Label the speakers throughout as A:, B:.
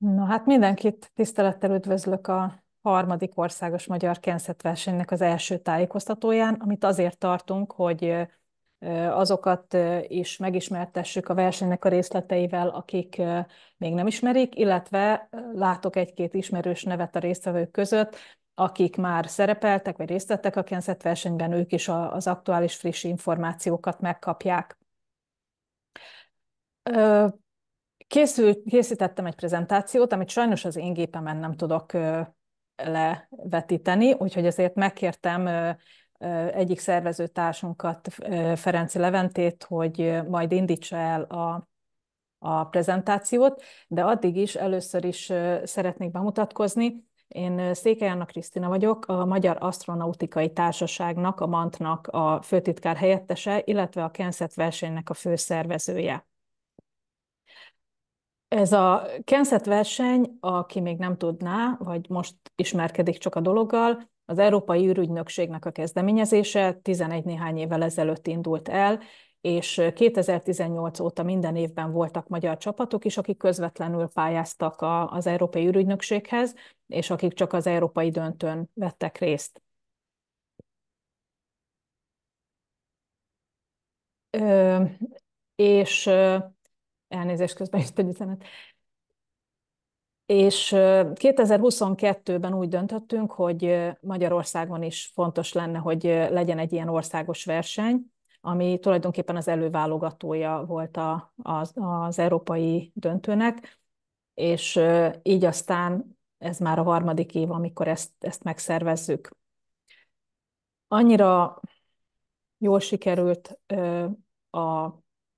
A: Na hát mindenkit tisztelettel üdvözlök a harmadik országos magyar kenszetversenynek az első tájékoztatóján, amit azért tartunk, hogy azokat is megismertessük a versenynek a részleteivel, akik még nem ismerik, illetve látok egy-két ismerős nevet a résztvevők között, akik már szerepeltek vagy részt vettek a Kenszett versenyben, ők is az aktuális friss információkat megkapják. Készült, készítettem egy prezentációt, amit sajnos az én gépemen nem tudok levetíteni, úgyhogy ezért megkértem egyik szervezőtársunkat, Ferenci Leventét, hogy majd indítsa el a, a prezentációt, de addig is először is szeretnék bemutatkozni. Én Székely Anna Krisztina vagyok, a Magyar Astronautikai Társaságnak, a MANT-nak a főtitkár helyettese, illetve a Kenszet versenynek a főszervezője. Ez a Kenszet verseny, aki még nem tudná, vagy most ismerkedik csak a dologgal, az Európai űrügynökségnek a kezdeményezése 11 néhány évvel ezelőtt indult el, és 2018 óta minden évben voltak magyar csapatok is, akik közvetlenül pályáztak a, az Európai űrügynökséghez, és akik csak az európai döntőn vettek részt. Ö, és elnézést közben is egy üzenet. És 2022-ben úgy döntöttünk, hogy Magyarországon is fontos lenne, hogy legyen egy ilyen országos verseny, ami tulajdonképpen az előválogatója volt a, az, az európai döntőnek, és így aztán ez már a harmadik év, amikor ezt, ezt megszervezzük. Annyira jól sikerült a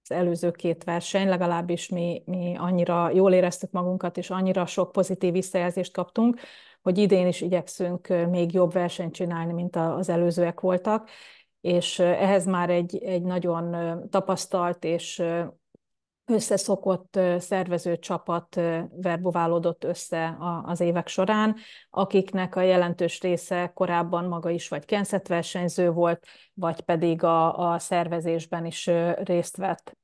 A: az előző két verseny, legalábbis mi, mi annyira jól éreztük magunkat, és annyira sok pozitív visszajelzést kaptunk, hogy idén is igyekszünk még jobb versenyt csinálni, mint az előzőek voltak, és ehhez már egy, egy nagyon tapasztalt és összeszokott szervező csapat verbuválódott össze az évek során, akiknek a jelentős része korábban maga is vagy Kenszett versenyző volt, vagy pedig a, a szervezésben is részt vett.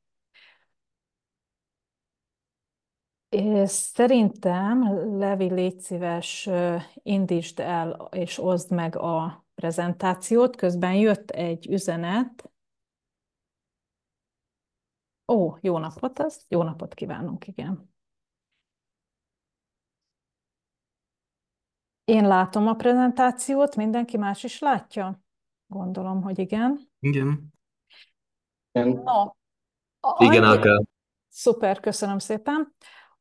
A: És szerintem, Levi, légy szíves, indítsd el és oszd meg a prezentációt. Közben jött egy üzenet, Ó, jó napot az, jó napot kívánunk, igen. Én látom a prezentációt, mindenki más is látja? Gondolom, hogy igen. Igen. No, annyi... Igen, Alka. Szuper, köszönöm szépen.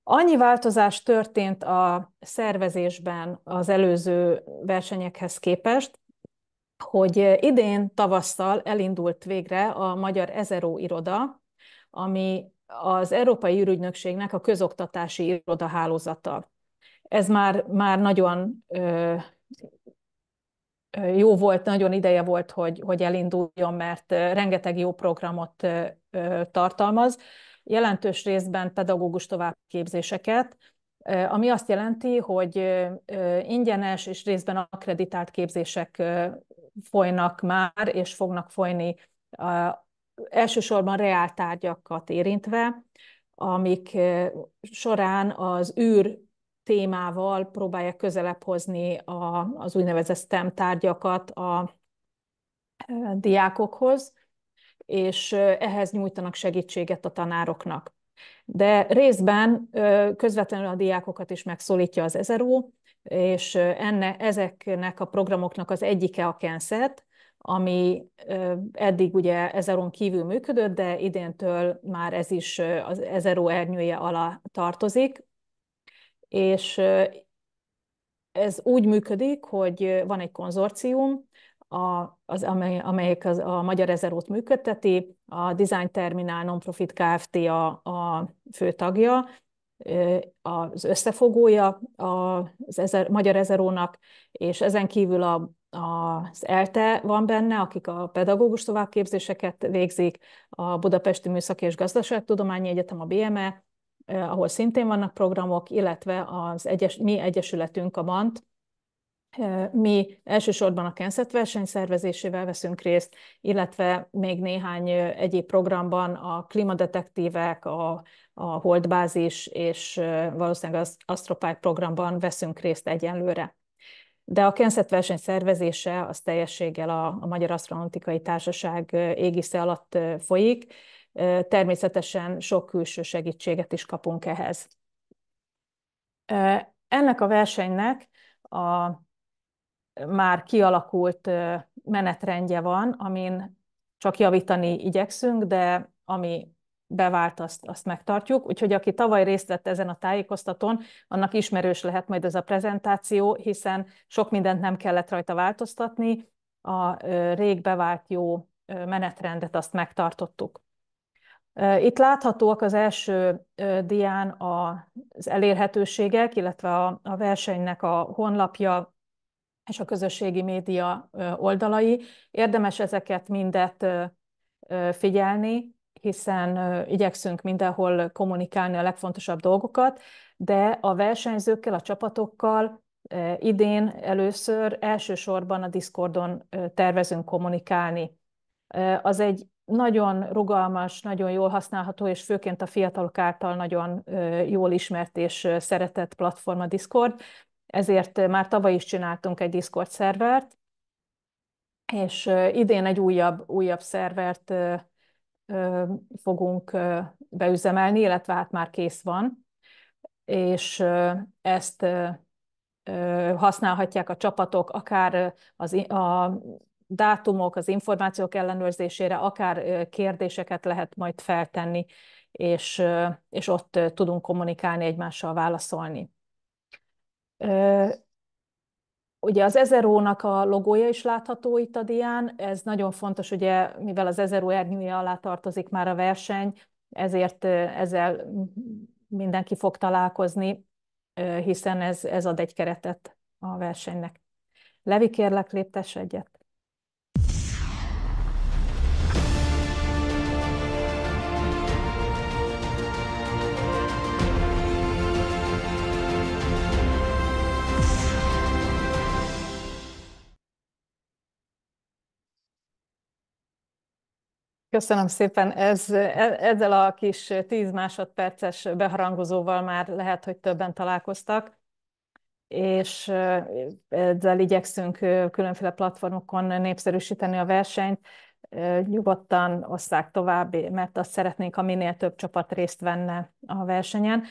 A: Annyi változás történt a szervezésben az előző versenyekhez képest, hogy idén tavasszal elindult végre a Magyar Ezeró iroda, ami az Európai Ürügynökségnek a közoktatási irodahálózata. Ez már, már nagyon ö, jó volt, nagyon ideje volt, hogy, hogy elinduljon, mert rengeteg jó programot ö, tartalmaz, jelentős részben pedagógus továbbképzéseket, ami azt jelenti, hogy ingyenes és részben akkreditált képzések folynak már, és fognak folyni elsősorban reáltárgyakat érintve, amik eh, során az űr témával próbálják közelebb hozni a, az úgynevezett STEM tárgyakat a eh, diákokhoz, és eh, ehhez nyújtanak segítséget a tanároknak. De részben közvetlenül a diákokat is megszólítja az ezerú, és enne, ezeknek a programoknak az egyike a Kenszet, ami eddig ugye ezeron kívül működött, de idéntől már ez is az ezeró ernyője alá tartozik, és ez úgy működik, hogy van egy konzorcium, a, az, amely, amelyik az, a Magyar Ezerót működteti, a Design Terminal Nonprofit Kft. a, a fő tagja, az összefogója az ezer, Magyar Ezerónak, és ezen kívül a az ELTE van benne, akik a pedagógus továbbképzéseket végzik, a Budapesti Műszaki és Gazdaságtudományi Egyetem, a BME, eh, ahol szintén vannak programok, illetve az egyes, mi egyesületünk, a MANT, eh, mi elsősorban a Kenszet verseny szervezésével veszünk részt, illetve még néhány eh, egyéb programban a klímadetektívek, a, a holdbázis és valószínűleg az Astropike programban veszünk részt egyenlőre de a Kenszett verseny szervezése az teljességgel a, a Magyar Asztronautikai Társaság égisze alatt folyik. Természetesen sok külső segítséget is kapunk ehhez. Ennek a versenynek a már kialakult menetrendje van, amin csak javítani igyekszünk, de ami bevált, azt, azt megtartjuk. Úgyhogy aki tavaly részt vett ezen a tájékoztatón, annak ismerős lehet majd ez a prezentáció, hiszen sok mindent nem kellett rajta változtatni, a rég bevált jó menetrendet azt megtartottuk. Itt láthatóak az első dián az elérhetőségek, illetve a, a versenynek a honlapja és a közösségi média oldalai. Érdemes ezeket mindet figyelni, hiszen igyekszünk mindenhol kommunikálni a legfontosabb dolgokat, de a versenyzőkkel, a csapatokkal idén először elsősorban a Discordon tervezünk kommunikálni. Az egy nagyon rugalmas, nagyon jól használható, és főként a fiatalok által nagyon jól ismert és szeretett platform a Discord, ezért már tavaly is csináltunk egy Discord szervert, és idén egy újabb, újabb szervert fogunk beüzemelni, illetve hát már kész van, és ezt használhatják a csapatok akár az, a dátumok, az információk ellenőrzésére, akár kérdéseket lehet majd feltenni, és, és ott tudunk kommunikálni, egymással válaszolni. Ugye az Ezerónak a logója is látható itt a dián, ez nagyon fontos, ugye, mivel az Ezeró ernyője alá tartozik már a verseny, ezért ezzel mindenki fog találkozni, hiszen ez, ez ad egy keretet a versenynek. Levi, kérlek, léptes egyet. Köszönöm szépen. Ez, e, ezzel a kis 10 másodperces beharangozóval már lehet, hogy többen találkoztak, és e, ezzel igyekszünk e, különféle platformokon népszerűsíteni a versenyt. Nyugodtan osszák tovább, mert azt szeretnénk, ha minél több csapat részt venne a versenyen,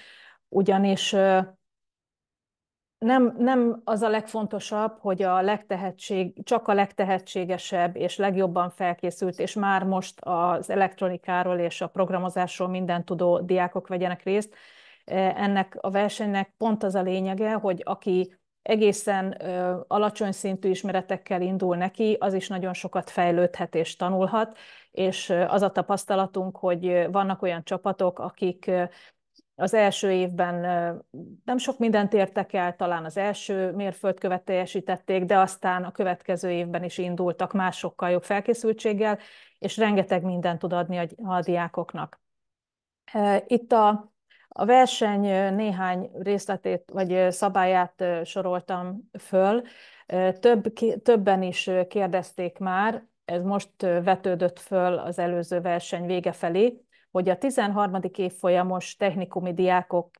A: ugyanis nem, nem az a legfontosabb, hogy a legtehetség, csak a legtehetségesebb és legjobban felkészült, és már most az elektronikáról és a programozásról minden tudó diákok vegyenek részt. E, ennek a versenynek pont az a lényege, hogy aki egészen alacsony szintű ismeretekkel indul neki, az is nagyon sokat fejlődhet és tanulhat, és az a tapasztalatunk, hogy vannak olyan csapatok, akik az első évben nem sok mindent értek el, talán az első mérföldkövet teljesítették, de aztán a következő évben is indultak másokkal jobb felkészültséggel, és rengeteg mindent tud adni a, a diákoknak. Itt a, a verseny néhány részletét vagy szabályát soroltam föl. Több, többen is kérdezték már, ez most vetődött föl az előző verseny vége felé, hogy a 13. évfolyamos technikumi diákok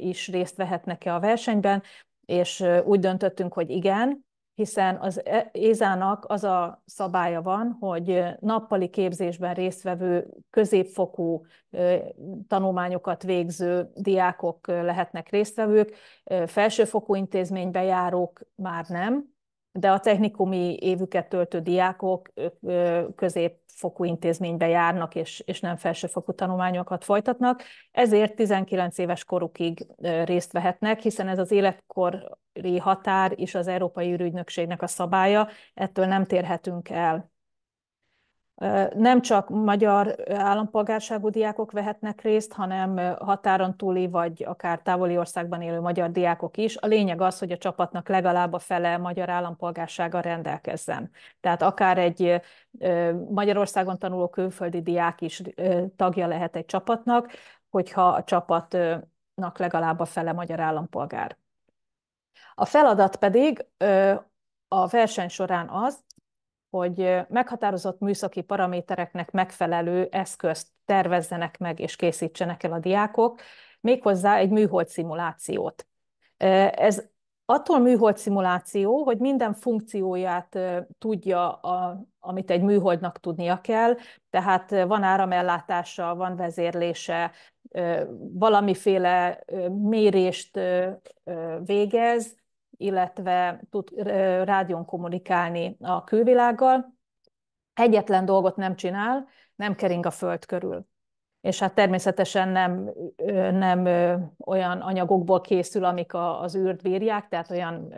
A: is részt vehetnek-e a versenyben, és úgy döntöttünk, hogy igen, hiszen az e- Ézának az a szabálya van, hogy nappali képzésben résztvevő középfokú tanulmányokat végző diákok lehetnek résztvevők, felsőfokú intézménybe járók már nem, de a technikumi évüket töltő diákok középfokú intézménybe járnak, és, és nem felsőfokú tanulmányokat folytatnak, ezért 19 éves korukig részt vehetnek, hiszen ez az életkori határ is az Európai Ürügynökségnek a szabálya, ettől nem térhetünk el. Nem csak magyar állampolgárságú diákok vehetnek részt, hanem határon túli vagy akár távoli országban élő magyar diákok is. A lényeg az, hogy a csapatnak legalább a fele magyar állampolgársága rendelkezzen. Tehát akár egy Magyarországon tanuló külföldi diák is tagja lehet egy csapatnak, hogyha a csapatnak legalább a fele magyar állampolgár. A feladat pedig a verseny során az, hogy meghatározott műszaki paramétereknek megfelelő eszközt tervezzenek meg és készítsenek el a diákok, méghozzá egy műhold szimulációt. Ez attól műhold szimuláció, hogy minden funkcióját tudja, a, amit egy műholdnak tudnia kell, tehát van áramellátása, van vezérlése, valamiféle mérést végez, illetve tud rádión kommunikálni a külvilággal. Egyetlen dolgot nem csinál, nem kering a föld körül és hát természetesen nem, nem olyan anyagokból készül, amik a, az űrt bírják, tehát olyan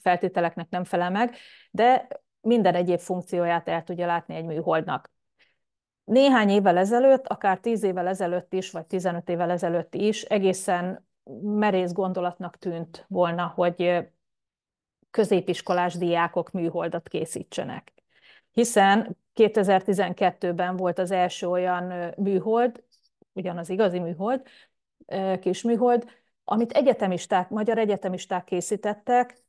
A: feltételeknek nem felel meg, de minden egyéb funkcióját el tudja látni egy műholdnak. Néhány évvel ezelőtt, akár 10 évvel ezelőtt is, vagy 15 évvel ezelőtt is egészen merész gondolatnak tűnt volna, hogy középiskolás diákok műholdat készítsenek. Hiszen 2012-ben volt az első olyan műhold, ugyanaz igazi műhold, kis műhold, amit egyetemisták, magyar egyetemisták készítettek,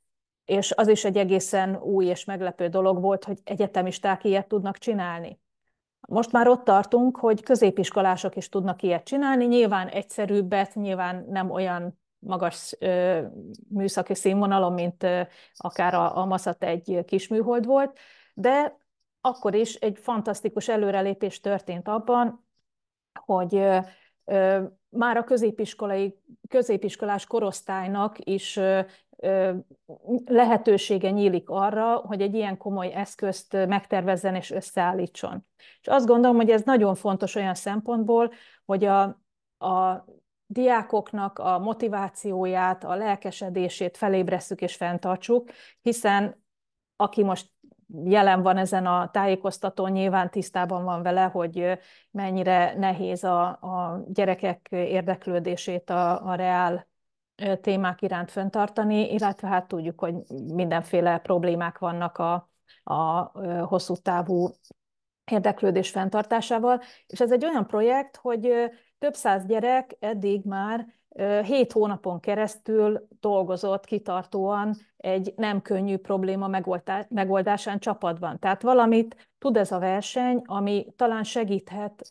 A: és az is egy egészen új és meglepő dolog volt, hogy egyetemisták ilyet tudnak csinálni. Most már ott tartunk, hogy középiskolások is tudnak ilyet csinálni, nyilván egyszerűbbet, nyilván nem olyan magas ö, műszaki színvonalon, mint ö, akár a, a MASZAT egy műhold volt, de akkor is egy fantasztikus előrelépés történt abban, hogy ö, ö, már a középiskolai, középiskolás korosztálynak is lehetősége nyílik arra, hogy egy ilyen komoly eszközt megtervezzen és összeállítson. És azt gondolom, hogy ez nagyon fontos olyan szempontból, hogy a, a diákoknak a motivációját, a lelkesedését felébresszük és fenntartsuk, hiszen aki most jelen van ezen a tájékoztatón, nyilván tisztában van vele, hogy mennyire nehéz a, a gyerekek érdeklődését a, a reál témák iránt föntartani, illetve hát tudjuk, hogy mindenféle problémák vannak a, a hosszú távú érdeklődés fenntartásával, és ez egy olyan projekt, hogy több száz gyerek eddig már hét hónapon keresztül dolgozott kitartóan egy nem könnyű probléma megoldásán csapatban. Tehát valamit tud ez a verseny, ami talán segíthet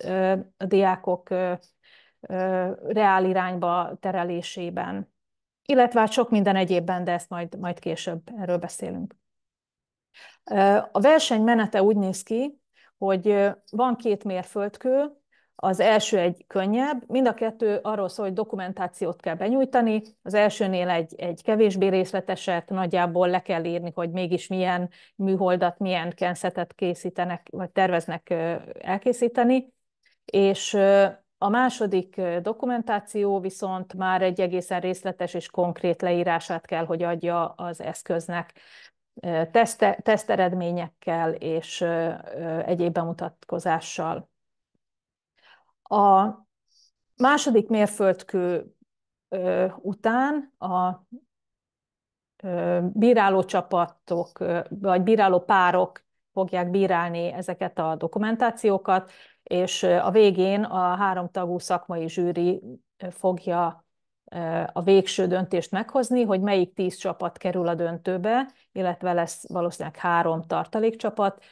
A: a diákok reál irányba terelésében illetve hát sok minden egyébben, de ezt majd, majd később erről beszélünk. A verseny menete úgy néz ki, hogy van két mérföldkő, az első egy könnyebb, mind a kettő arról szól, hogy dokumentációt kell benyújtani, az elsőnél egy, egy kevésbé részleteset, nagyjából le kell írni, hogy mégis milyen műholdat, milyen kenszetet készítenek, vagy terveznek elkészíteni, és a második dokumentáció viszont már egy egészen részletes és konkrét leírását kell, hogy adja az eszköznek teszte, teszteredményekkel és egyéb bemutatkozással. A második mérföldkő után a bíráló csapatok, vagy bíráló párok fogják bírálni ezeket a dokumentációkat és a végén a háromtagú szakmai zsűri fogja a végső döntést meghozni, hogy melyik tíz csapat kerül a döntőbe, illetve lesz valószínűleg három tartalékcsapat,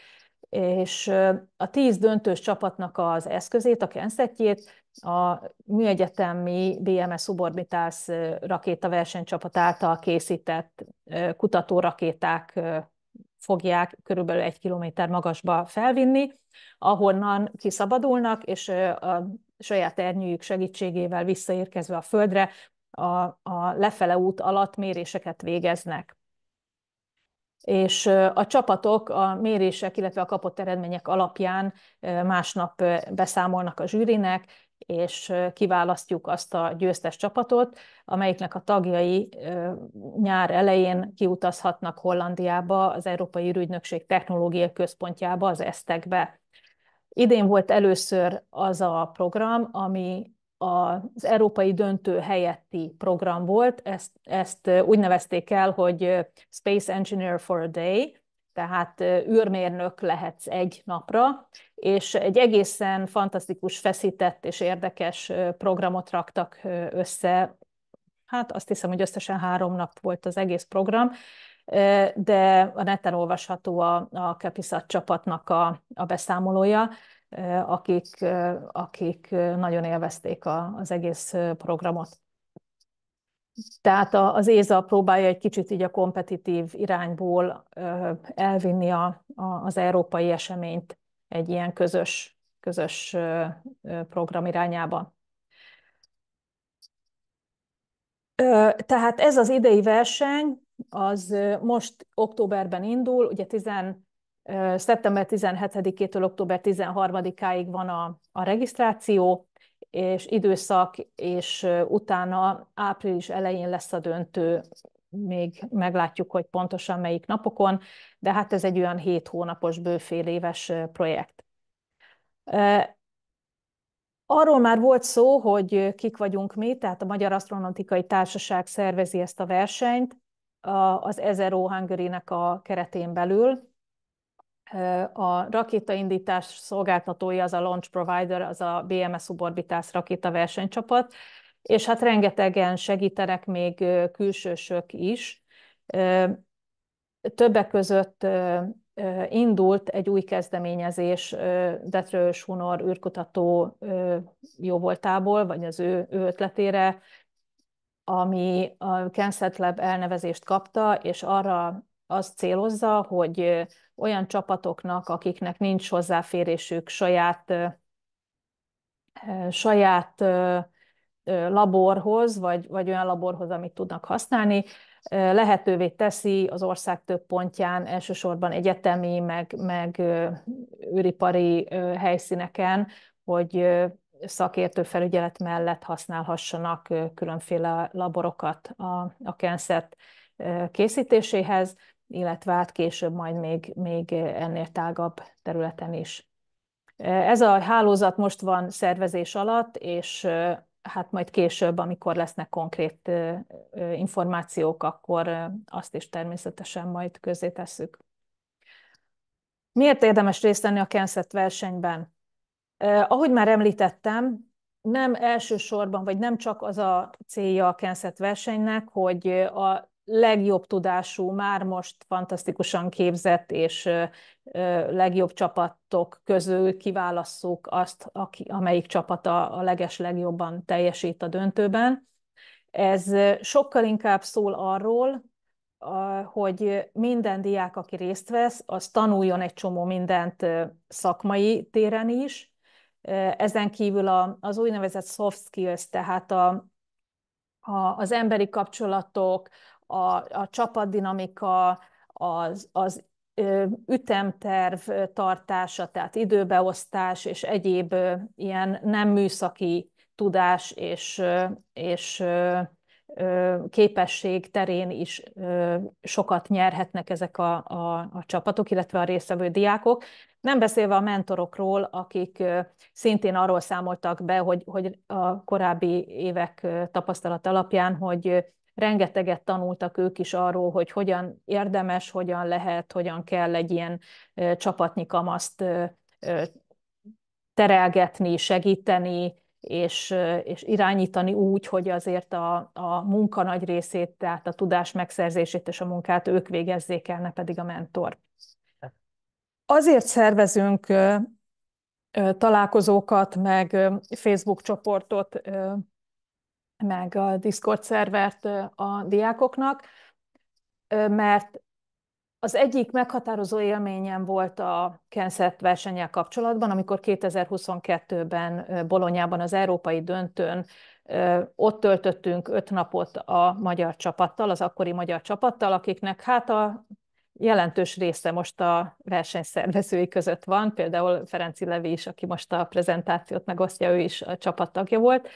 A: és a tíz döntős csapatnak az eszközét, a kenszetjét a műegyetemi BMS Suborbitárs rakétaversenycsapat által készített kutatórakéták fogják körülbelül egy kilométer magasba felvinni, ahonnan kiszabadulnak, és a saját ernyőjük segítségével visszaérkezve a földre a, a lefele út alatt méréseket végeznek. És a csapatok a mérések, illetve a kapott eredmények alapján másnap beszámolnak a zsűrinek, és kiválasztjuk azt a győztes csapatot, amelyiknek a tagjai nyár elején kiutazhatnak Hollandiába, az Európai Ürügynökség Technológiai Központjába, az esztec be Idén volt először az a program, ami az európai döntő helyetti program volt, ezt, ezt úgy nevezték el, hogy Space Engineer for a Day, tehát űrmérnök lehetsz egy napra, és egy egészen fantasztikus, feszített és érdekes programot raktak össze. Hát azt hiszem, hogy összesen három nap volt az egész program, de a neten olvasható a, a Kepiszat csapatnak a, a beszámolója, akik, akik nagyon élvezték a, az egész programot. Tehát az ÉZA próbálja egy kicsit így a kompetitív irányból elvinni a, a, az európai eseményt egy ilyen közös, közös program irányába. Tehát ez az idei verseny, az most októberben indul, ugye 10, szeptember 17-től október 13-áig van a, a regisztráció, és időszak, és utána április elején lesz a döntő, még meglátjuk, hogy pontosan melyik napokon, de hát ez egy olyan hét hónapos, bőfél éves projekt. Arról már volt szó, hogy kik vagyunk mi, tehát a Magyar Asztronautikai Társaság szervezi ezt a versenyt az 1000 Hungary-nek a keretén belül, a rakétaindítás szolgáltatója az a launch provider, az a BMS Suborbitász rakéta versenycsapat, és hát rengetegen segítenek még külsősök is. Többek között indult egy új kezdeményezés Detrős Hunor űrkutató jóvoltából, vagy az ő, ő ötletére, ami a Cancer Lab elnevezést kapta, és arra azt célozza, hogy olyan csapatoknak, akiknek nincs hozzáférésük saját, saját laborhoz, vagy, vagy olyan laborhoz, amit tudnak használni, lehetővé teszi az ország több pontján, elsősorban egyetemi, meg, meg őripari helyszíneken, hogy szakértő felügyelet mellett használhassanak különféle laborokat a, a kenszert készítéséhez illetve hát később majd még, még ennél tágabb területen is. Ez a hálózat most van szervezés alatt, és hát majd később, amikor lesznek konkrét információk, akkor azt is természetesen majd közzé tesszük. Miért érdemes részt venni a Kenszett versenyben? Ahogy már említettem, nem elsősorban, vagy nem csak az a célja a Kenszett versenynek, hogy a legjobb tudású, már most fantasztikusan képzett és legjobb csapatok közül kiválasszuk azt, aki, amelyik csapata a leges legjobban teljesít a döntőben. Ez sokkal inkább szól arról, hogy minden diák, aki részt vesz, az tanuljon egy csomó mindent szakmai téren is. Ezen kívül az úgynevezett soft skills, tehát a, a, az emberi kapcsolatok, a, a csapatdinamika, az, az ütemterv tartása, tehát időbeosztás és egyéb ilyen nem műszaki tudás és, és képesség terén is sokat nyerhetnek ezek a, a, a csapatok, illetve a részvevő diákok. Nem beszélve a mentorokról, akik szintén arról számoltak be, hogy, hogy a korábbi évek tapasztalat alapján, hogy rengeteget tanultak ők is arról, hogy hogyan érdemes, hogyan lehet, hogyan kell egy ilyen csapatnyi kamaszt terelgetni, segíteni, és, és irányítani úgy, hogy azért a, a munka nagy részét, tehát a tudás megszerzését és a munkát ők végezzék el, ne pedig a mentor. Azért szervezünk találkozókat, meg Facebook csoportot meg a Discord szervert a diákoknak, mert az egyik meghatározó élményem volt a Kenszert versenyel kapcsolatban, amikor 2022-ben Bolonyában az európai döntőn ott töltöttünk öt napot a magyar csapattal, az akkori magyar csapattal, akiknek hát a jelentős része most a versenyszervezői között van, például Ferenci Levi is, aki most a prezentációt megosztja, ő is a csapattagja volt,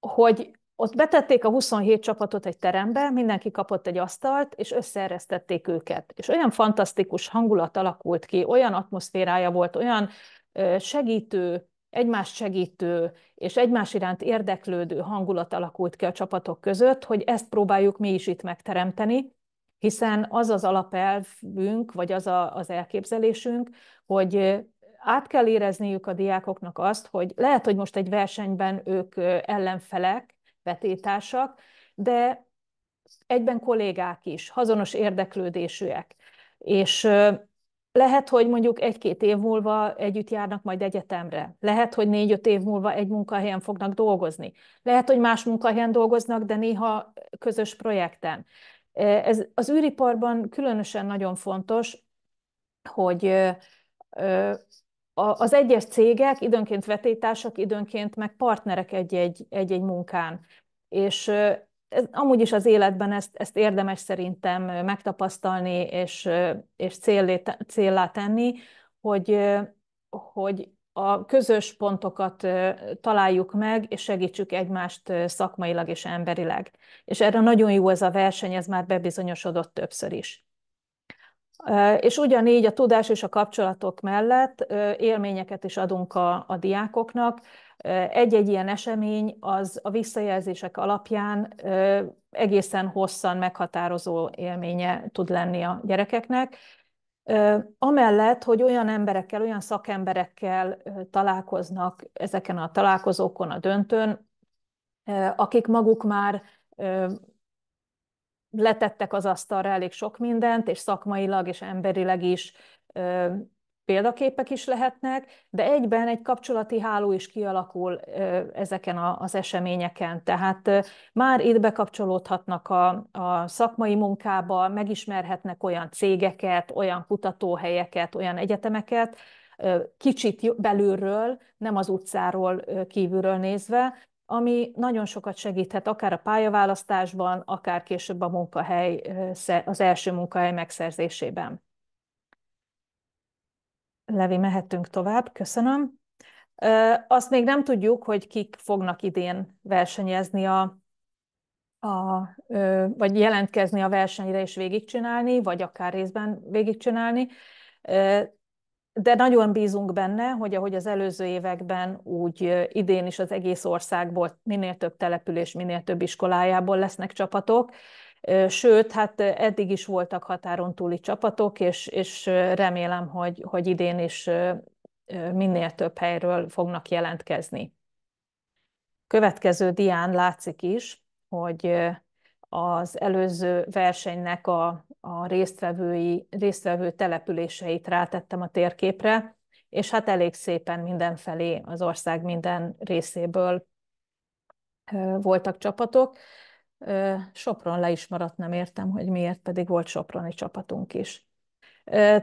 A: hogy ott betették a 27 csapatot egy terembe, mindenki kapott egy asztalt, és összeeresztették őket. És olyan fantasztikus hangulat alakult ki, olyan atmoszférája volt, olyan segítő, egymást segítő és egymás iránt érdeklődő hangulat alakult ki a csapatok között, hogy ezt próbáljuk mi is itt megteremteni, hiszen az az alapelvünk, vagy az a, az elképzelésünk, hogy át kell érezniük a diákoknak azt, hogy lehet, hogy most egy versenyben ők ellenfelek, vetétársak, de egyben kollégák is, hazonos érdeklődésűek. És lehet, hogy mondjuk egy-két év múlva együtt járnak majd egyetemre. Lehet, hogy négy-öt év múlva egy munkahelyen fognak dolgozni. Lehet, hogy más munkahelyen dolgoznak, de néha közös projekten. Ez az űriparban különösen nagyon fontos, hogy az egyes cégek, időnként vetétársak, időnként meg partnerek egy-egy, munkán. És ez, amúgy is az életben ezt, ezt érdemes szerintem megtapasztalni és, és céllé, céllá tenni, hogy, hogy a közös pontokat találjuk meg, és segítsük egymást szakmailag és emberileg. És erre nagyon jó ez a verseny, ez már bebizonyosodott többször is. És ugyanígy a tudás és a kapcsolatok mellett élményeket is adunk a, a diákoknak. Egy-egy ilyen esemény az a visszajelzések alapján egészen hosszan meghatározó élménye tud lenni a gyerekeknek. Amellett, hogy olyan emberekkel, olyan szakemberekkel találkoznak ezeken a találkozókon, a döntőn, akik maguk már letettek az asztalra elég sok mindent, és szakmailag és emberileg is ö, példaképek is lehetnek, de egyben egy kapcsolati háló is kialakul ö, ezeken a, az eseményeken. Tehát ö, már itt bekapcsolódhatnak a, a szakmai munkába, megismerhetnek olyan cégeket, olyan kutatóhelyeket, olyan egyetemeket, kicsit belülről, nem az utcáról kívülről nézve, ami nagyon sokat segíthet, akár a pályaválasztásban, akár később a munkahely, az első munkahely megszerzésében. Levi, mehetünk tovább, köszönöm. Azt még nem tudjuk, hogy kik fognak idén versenyezni a, a, vagy jelentkezni a versenyre és végigcsinálni, vagy akár részben végigcsinálni de nagyon bízunk benne, hogy ahogy az előző években, úgy idén is az egész országból minél több település, minél több iskolájából lesznek csapatok. Sőt, hát eddig is voltak határon túli csapatok, és, és remélem, hogy, hogy idén is minél több helyről fognak jelentkezni. Következő dián látszik is, hogy az előző versenynek a, a résztvevői, résztvevő településeit rátettem a térképre, és hát elég szépen mindenfelé, az ország minden részéből voltak csapatok. Sopron le is maradt, nem értem, hogy miért, pedig volt soproni csapatunk is.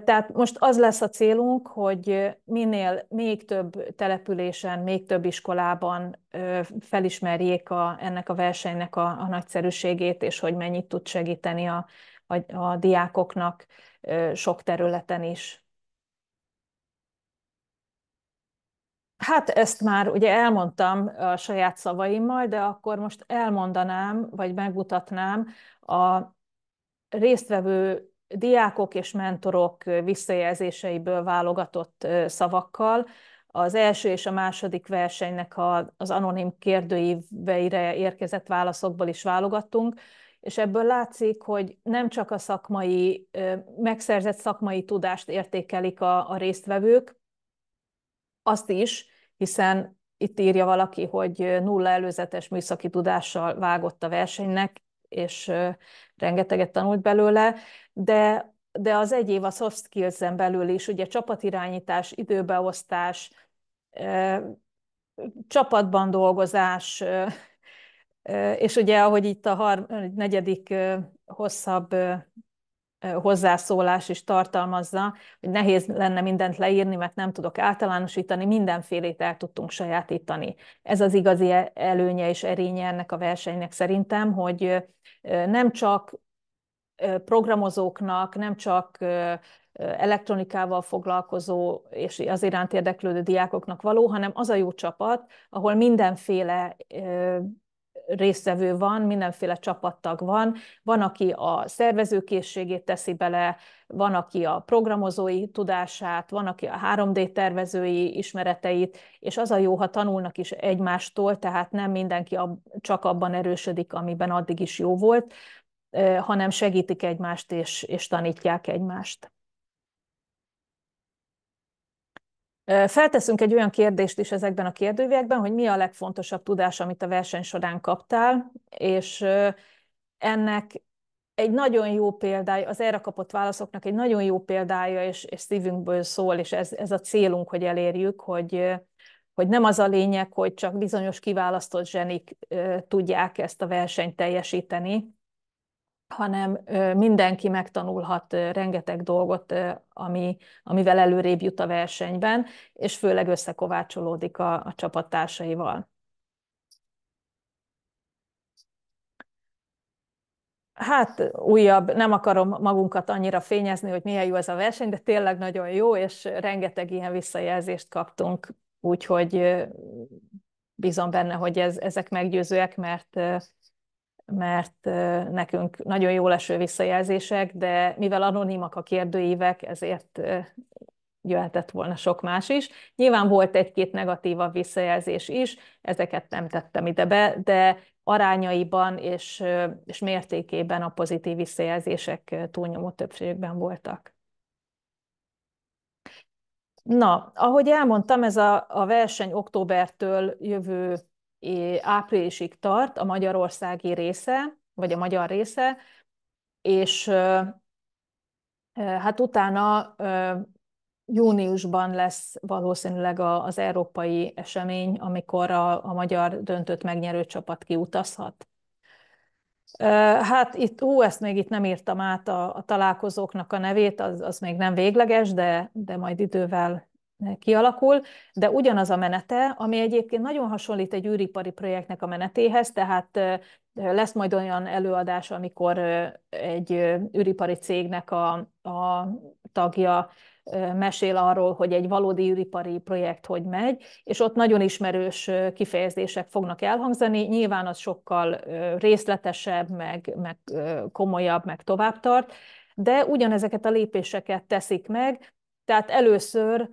A: Tehát most az lesz a célunk, hogy minél még több településen, még több iskolában felismerjék a, ennek a versenynek a, a nagyszerűségét, és hogy mennyit tud segíteni a, a, a diákoknak sok területen is. Hát ezt már ugye elmondtam a saját szavaimmal, de akkor most elmondanám, vagy megmutatnám a résztvevő diákok és mentorok visszajelzéseiből válogatott szavakkal. Az első és a második versenynek az anonim kérdőíveire érkezett válaszokból is válogattunk, és ebből látszik, hogy nem csak a szakmai, megszerzett szakmai tudást értékelik a, a résztvevők, azt is, hiszen itt írja valaki, hogy nulla előzetes műszaki tudással vágott a versenynek, és rengeteget tanult belőle, de de az egy év a soft skills belül is, ugye csapatirányítás, időbeosztás, csapatban dolgozás, és ugye ahogy itt a har- negyedik hosszabb hozzászólás is tartalmazza, hogy nehéz lenne mindent leírni, mert nem tudok általánosítani, mindenfélét el tudtunk sajátítani. Ez az igazi e-, előnye és erénye ennek a versenynek szerintem, hogy nem csak programozóknak, nem csak elektronikával foglalkozó és az iránt érdeklődő diákoknak való, hanem az a jó csapat, ahol mindenféle résztvevő van, mindenféle csapattag van, van, aki a szervezőkészségét teszi bele, van, aki a programozói tudását, van, aki a 3D tervezői ismereteit, és az a jó, ha tanulnak is egymástól, tehát nem mindenki csak abban erősödik, amiben addig is jó volt, hanem segítik egymást és, és tanítják egymást. Felteszünk egy olyan kérdést is ezekben a kérdővekben, hogy mi a legfontosabb tudás, amit a verseny során kaptál, és ennek egy nagyon jó példája, az erre kapott válaszoknak egy nagyon jó példája, és, és szívünkből szól, és ez, ez a célunk, hogy elérjük, hogy, hogy nem az a lényeg, hogy csak bizonyos kiválasztott zsenik tudják ezt a versenyt teljesíteni, hanem mindenki megtanulhat rengeteg dolgot, ami, amivel előrébb jut a versenyben, és főleg összekovácsolódik a, a csapattársaival. hát újabb, nem akarom magunkat annyira fényezni, hogy milyen jó ez a verseny, de tényleg nagyon jó, és rengeteg ilyen visszajelzést kaptunk, úgyhogy bízom benne, hogy ez, ezek meggyőzőek, mert mert nekünk nagyon jó leső visszajelzések, de mivel anonimak a kérdőívek, ezért jöhetett volna sok más is. Nyilván volt egy-két negatívabb visszajelzés is, ezeket nem tettem ide be, de arányaiban és, és mértékében a pozitív visszajelzések túlnyomó többségben voltak. Na, ahogy elmondtam, ez a, a verseny októbertől jövő áprilisig tart a magyarországi része, vagy a magyar része, és hát utána júniusban lesz valószínűleg az európai esemény, amikor a, a magyar döntött megnyerő csapat kiutazhat. Hát itt, ú, ezt még itt nem írtam át a, a találkozóknak a nevét, az, az még nem végleges, de, de majd idővel kialakul, de ugyanaz a menete, ami egyébként nagyon hasonlít egy űripari projektnek a menetéhez, tehát lesz majd olyan előadás, amikor egy űripari cégnek a, a tagja mesél arról, hogy egy valódi űripari projekt hogy megy, és ott nagyon ismerős kifejezések fognak elhangzani, nyilván az sokkal részletesebb, meg, meg komolyabb, meg tovább tart, de ugyanezeket a lépéseket teszik meg, tehát először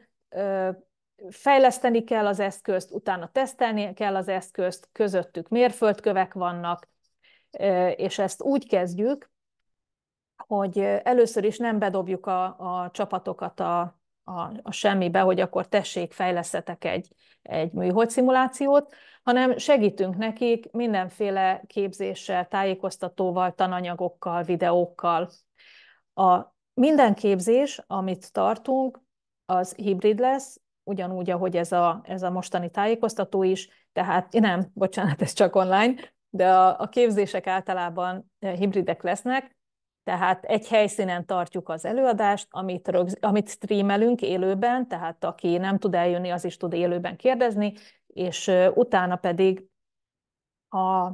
A: fejleszteni kell az eszközt, utána tesztelni kell az eszközt, közöttük mérföldkövek vannak, és ezt úgy kezdjük, hogy először is nem bedobjuk a, a csapatokat a, a, a semmibe, hogy akkor tessék, fejlesztetek egy, egy műhold szimulációt, hanem segítünk nekik mindenféle képzéssel, tájékoztatóval, tananyagokkal, videókkal. A minden képzés, amit tartunk, az hibrid lesz, ugyanúgy, ahogy ez a, ez a mostani tájékoztató is, tehát nem, bocsánat, ez csak online, de a, a képzések általában e, hibridek lesznek, tehát egy helyszínen tartjuk az előadást, amit, rögz, amit streamelünk élőben, tehát aki nem tud eljönni, az is tud élőben kérdezni, és utána pedig a,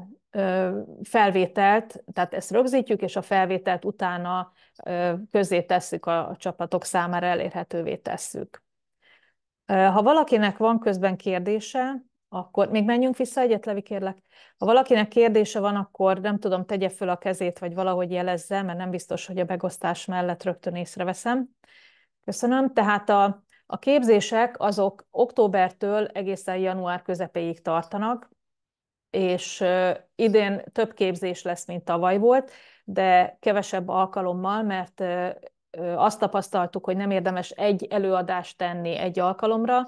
A: felvételt, tehát ezt rögzítjük, és a felvételt utána közé tesszük a csapatok számára, elérhetővé tesszük. Ha valakinek van közben kérdése, akkor még menjünk vissza egyet, Levi, kérlek. Ha valakinek kérdése van, akkor nem tudom, tegye föl a kezét, vagy valahogy jelezze, mert nem biztos, hogy a megosztás mellett rögtön észreveszem. Köszönöm. Tehát a, a képzések azok októbertől egészen január közepéig tartanak, és idén több képzés lesz, mint tavaly volt, de kevesebb alkalommal, mert azt tapasztaltuk, hogy nem érdemes egy előadást tenni egy alkalomra,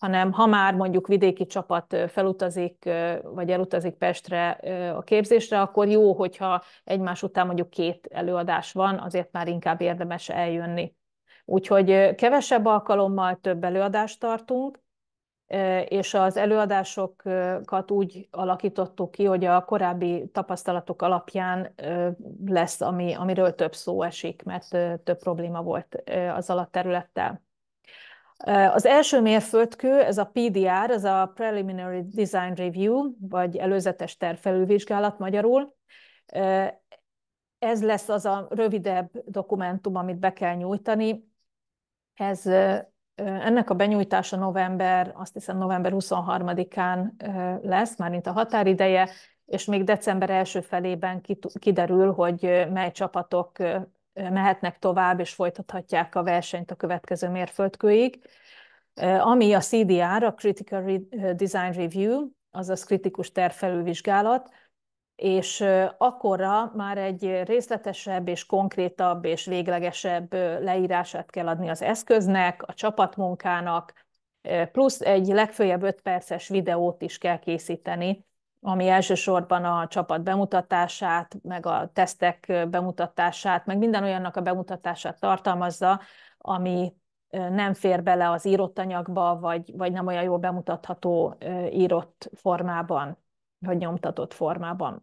A: hanem ha már mondjuk vidéki csapat felutazik, vagy elutazik Pestre a képzésre, akkor jó, hogyha egymás után mondjuk két előadás van, azért már inkább érdemes eljönni. Úgyhogy kevesebb alkalommal több előadást tartunk, és az előadásokat úgy alakítottuk ki, hogy a korábbi tapasztalatok alapján lesz, ami, amiről több szó esik, mert több probléma volt az alatterülettel. Az első mérföldkő, ez a PDR, ez a Preliminary Design Review, vagy előzetes tervfelülvizsgálat magyarul. Ez lesz az a rövidebb dokumentum, amit be kell nyújtani. Ez ennek a benyújtása november, azt hiszem november 23-án lesz, már mint a határideje, és még december első felében kiderül, hogy mely csapatok mehetnek tovább és folytathatják a versenyt a következő mérföldkőig. Ami a CDR, a Critical Design Review, azaz kritikus tervfelülvizsgálat, és akkorra már egy részletesebb és konkrétabb és véglegesebb leírását kell adni az eszköznek, a csapatmunkának, plusz egy legfőjebb 5 perces videót is kell készíteni, ami elsősorban a csapat bemutatását, meg a tesztek bemutatását, meg minden olyannak a bemutatását tartalmazza, ami nem fér bele az írott anyagba, vagy, vagy nem olyan jól bemutatható írott formában vagy nyomtatott formában.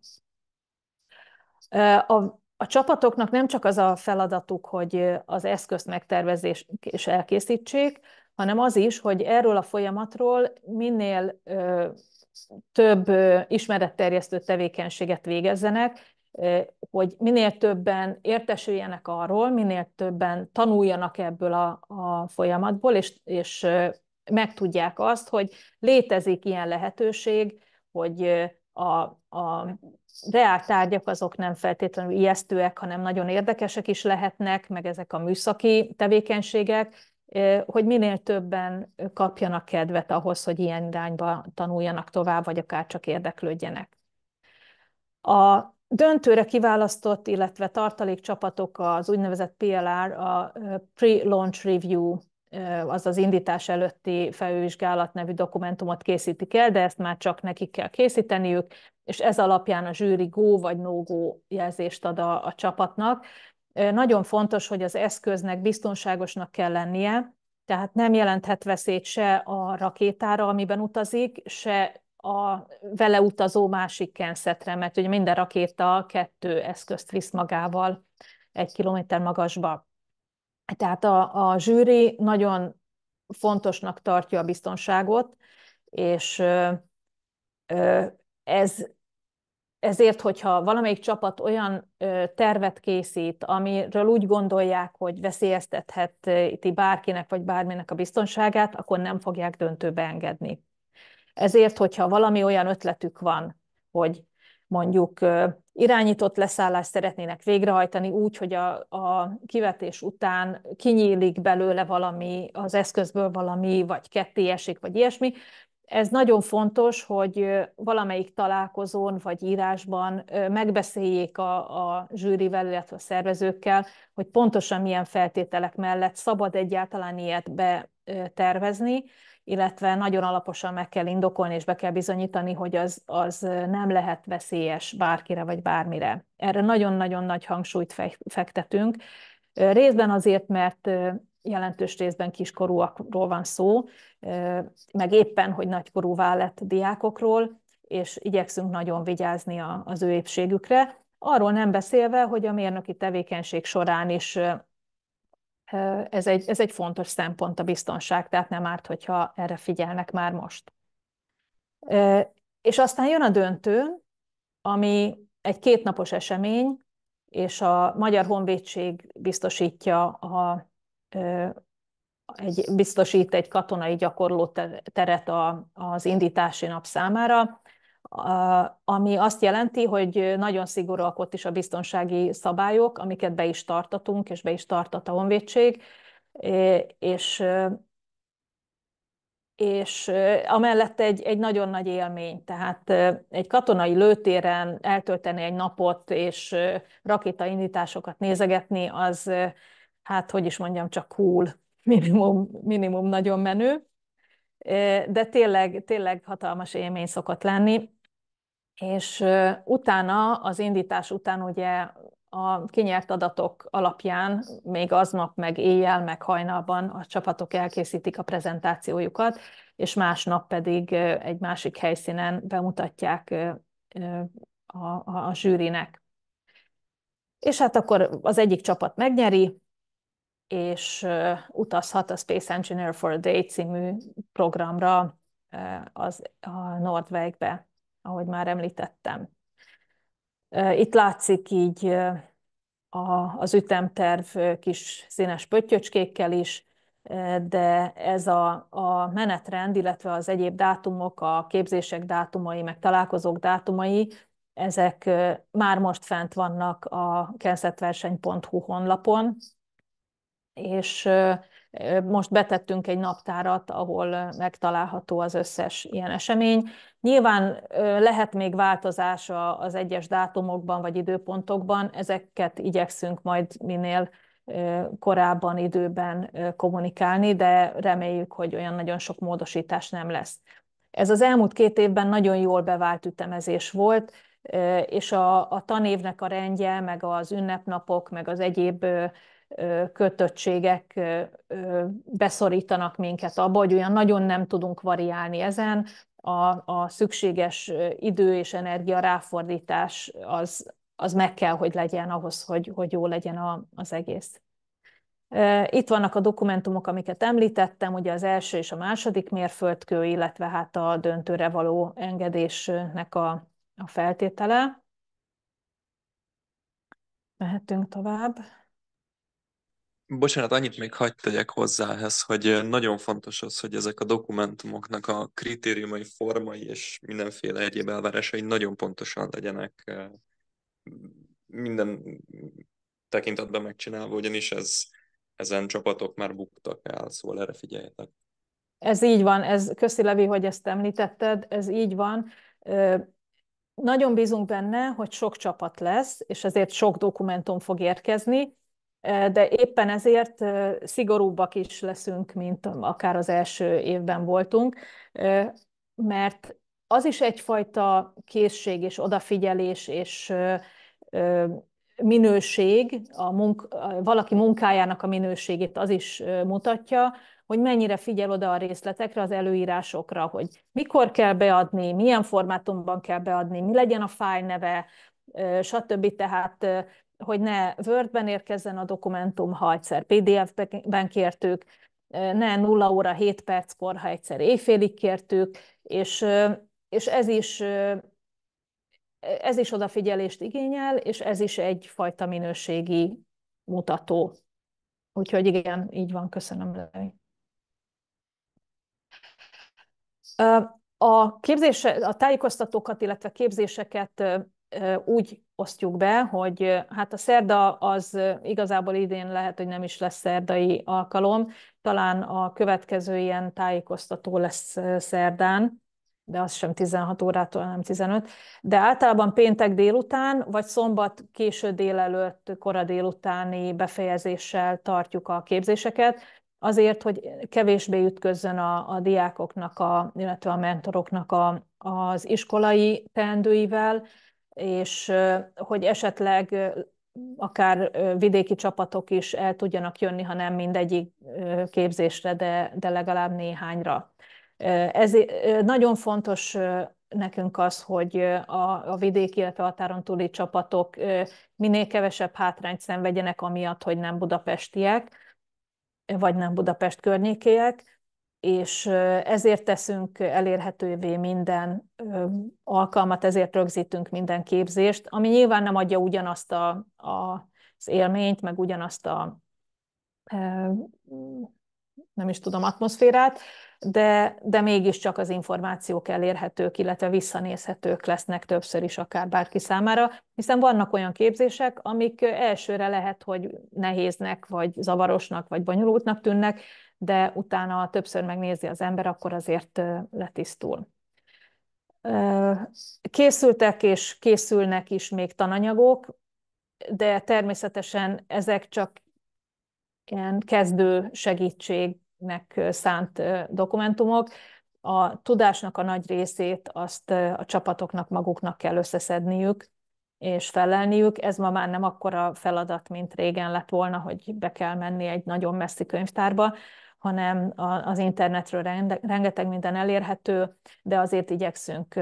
A: A, a csapatoknak nem csak az a feladatuk, hogy az eszközt megtervezés és elkészítsék, hanem az is, hogy erről a folyamatról minél ö, több ö, ismeretterjesztő tevékenységet végezzenek, ö, hogy minél többen értesüljenek arról, minél többen tanuljanak ebből a, a folyamatból, és, és ö, megtudják azt, hogy létezik ilyen lehetőség, hogy a, a reál tárgyak azok nem feltétlenül ijesztőek, hanem nagyon érdekesek is lehetnek, meg ezek a műszaki tevékenységek, hogy minél többen kapjanak kedvet ahhoz, hogy ilyen irányba tanuljanak tovább, vagy akár csak érdeklődjenek. A döntőre kiválasztott, illetve tartalékcsapatok az úgynevezett PLR, a Pre-Launch Review az az indítás előtti felülvizsgálat nevű dokumentumot készítik el, de ezt már csak nekik kell készíteniük, és ez alapján a zsűri go vagy no go jelzést ad a, a csapatnak. Nagyon fontos, hogy az eszköznek biztonságosnak kell lennie, tehát nem jelenthet veszélyt se a rakétára, amiben utazik, se a vele utazó másik kenszetre, mert ugye minden rakéta kettő eszközt visz magával egy kilométer magasba. Tehát a, a zsűri nagyon fontosnak tartja a biztonságot, és ez, ezért, hogyha valamelyik csapat olyan tervet készít, amiről úgy gondolják, hogy itt bárkinek vagy bárminek a biztonságát, akkor nem fogják döntőbe engedni. Ezért, hogyha valami olyan ötletük van, hogy mondjuk irányított leszállást szeretnének végrehajtani úgy, hogy a, a kivetés után kinyílik belőle valami, az eszközből valami, vagy ketté esik, vagy ilyesmi. Ez nagyon fontos, hogy valamelyik találkozón vagy írásban megbeszéljék a, a zsűrivel, illetve a szervezőkkel, hogy pontosan milyen feltételek mellett szabad egyáltalán ilyet betervezni, illetve nagyon alaposan meg kell indokolni, és be kell bizonyítani, hogy az, az nem lehet veszélyes bárkire vagy bármire. Erre nagyon-nagyon nagy hangsúlyt fektetünk. Részben azért, mert jelentős részben kiskorúakról van szó, meg éppen, hogy nagykorúvá lett diákokról, és igyekszünk nagyon vigyázni az ő épségükre. Arról nem beszélve, hogy a mérnöki tevékenység során is ez egy, ez egy fontos szempont a biztonság, tehát nem árt, hogyha erre figyelnek már most. És aztán jön a döntő, ami egy kétnapos esemény, és a Magyar Honvédség biztosítja a, egy, biztosít egy katonai gyakorló teret a, az indítási nap számára ami azt jelenti, hogy nagyon szigorúak ott is a biztonsági szabályok, amiket be is tartatunk, és be is tartat a honvédség, és, és amellett egy, egy nagyon nagy élmény, tehát egy katonai lőtéren eltölteni egy napot, és rakétaindításokat nézegetni, az, hát hogy is mondjam, csak cool, minimum, minimum nagyon menő, de tényleg, tényleg hatalmas élmény szokott lenni és utána, az indítás után ugye a kinyert adatok alapján még aznap, meg éjjel, meg hajnalban a csapatok elkészítik a prezentációjukat, és másnap pedig egy másik helyszínen bemutatják a, a, a zsűrinek. És hát akkor az egyik csapat megnyeri, és utazhat a Space Engineer for a Day című programra az, a Nordwegbe ahogy már említettem. Itt látszik így a, az ütemterv kis színes pöttyöcskékkel is, de ez a, a menetrend, illetve az egyéb dátumok, a képzések dátumai, meg találkozók dátumai, ezek már most fent vannak a kenszetverseny.hu honlapon, és most betettünk egy naptárat, ahol megtalálható az összes ilyen esemény. Nyilván lehet még változása az egyes dátumokban vagy időpontokban, ezeket igyekszünk majd minél korábban időben kommunikálni, de reméljük, hogy olyan nagyon sok módosítás nem lesz. Ez az elmúlt két évben nagyon jól bevált ütemezés volt, és a, a tanévnek a rendje, meg az ünnepnapok, meg az egyéb kötöttségek beszorítanak minket abba, hogy olyan nagyon nem tudunk variálni ezen, a, a szükséges idő és energia ráfordítás az, az meg kell, hogy legyen ahhoz, hogy, hogy jó legyen a, az egész. Itt vannak a dokumentumok, amiket említettem, ugye az első és a második mérföldkő, illetve hát a döntőre való engedésnek a, a feltétele. Mehetünk tovább.
B: Bocsánat, annyit még hagyd tegyek hozzá ehhez, hogy nagyon fontos az, hogy ezek a dokumentumoknak a kritériumai, formai és mindenféle egyéb elvárásai nagyon pontosan legyenek minden tekintetben megcsinálva, ugyanis ez, ezen csapatok már buktak el, szóval erre figyeljetek.
A: Ez így van, ez köszi Levi, hogy ezt említetted, ez így van. Nagyon bízunk benne, hogy sok csapat lesz, és ezért sok dokumentum fog érkezni, de éppen ezért szigorúbbak is leszünk, mint akár az első évben voltunk, mert az is egyfajta készség és odafigyelés és minőség, a munk- valaki munkájának a minőségét az is mutatja, hogy mennyire figyel oda a részletekre, az előírásokra, hogy mikor kell beadni, milyen formátumban kell beadni, mi legyen a fájl neve, stb. Tehát hogy ne Word-ben érkezzen a dokumentum, ha egyszer PDF-ben kértük, ne 0 óra 7 perckor, ha egyszer éjfélig kértük, és, és ez is ez is odafigyelést igényel, és ez is egyfajta minőségi mutató. Úgyhogy igen, így van, köszönöm, Levi. A, képzése, a tájékoztatókat, illetve képzéseket úgy osztjuk be, hogy hát a szerda az igazából idén lehet, hogy nem is lesz szerdai alkalom, talán a következő ilyen tájékoztató lesz szerdán, de az sem 16 órától, hanem 15, de általában péntek délután, vagy szombat késő délelőtt, kora délutáni befejezéssel tartjuk a képzéseket, azért, hogy kevésbé ütközzön a, a diákoknak, a, illetve a mentoroknak a, az iskolai teendőivel, és hogy esetleg akár vidéki csapatok is el tudjanak jönni, ha nem mindegyik képzésre, de, de legalább néhányra. Ez nagyon fontos nekünk az, hogy a, a vidéki, illetve határon túli csapatok minél kevesebb hátrányt szenvedjenek amiatt, hogy nem budapestiek, vagy nem Budapest környékiek, és ezért teszünk elérhetővé minden alkalmat, ezért rögzítünk minden képzést, ami nyilván nem adja ugyanazt a, a, az élményt, meg ugyanazt a nem is tudom, atmoszférát, de, de mégiscsak az információk elérhetők, illetve visszanézhetők lesznek többször is akár bárki számára, hiszen vannak olyan képzések, amik elsőre lehet, hogy nehéznek, vagy zavarosnak, vagy bonyolultnak tűnnek, de utána többször megnézi az ember, akkor azért letisztul. Készültek és készülnek is még tananyagok, de természetesen ezek csak ilyen kezdő segítségnek szánt dokumentumok. A tudásnak a nagy részét azt a csapatoknak maguknak kell összeszedniük, és felelniük. Ez ma már nem akkora feladat, mint régen lett volna, hogy be kell menni egy nagyon messzi könyvtárba, hanem az internetről rengeteg minden elérhető, de azért igyekszünk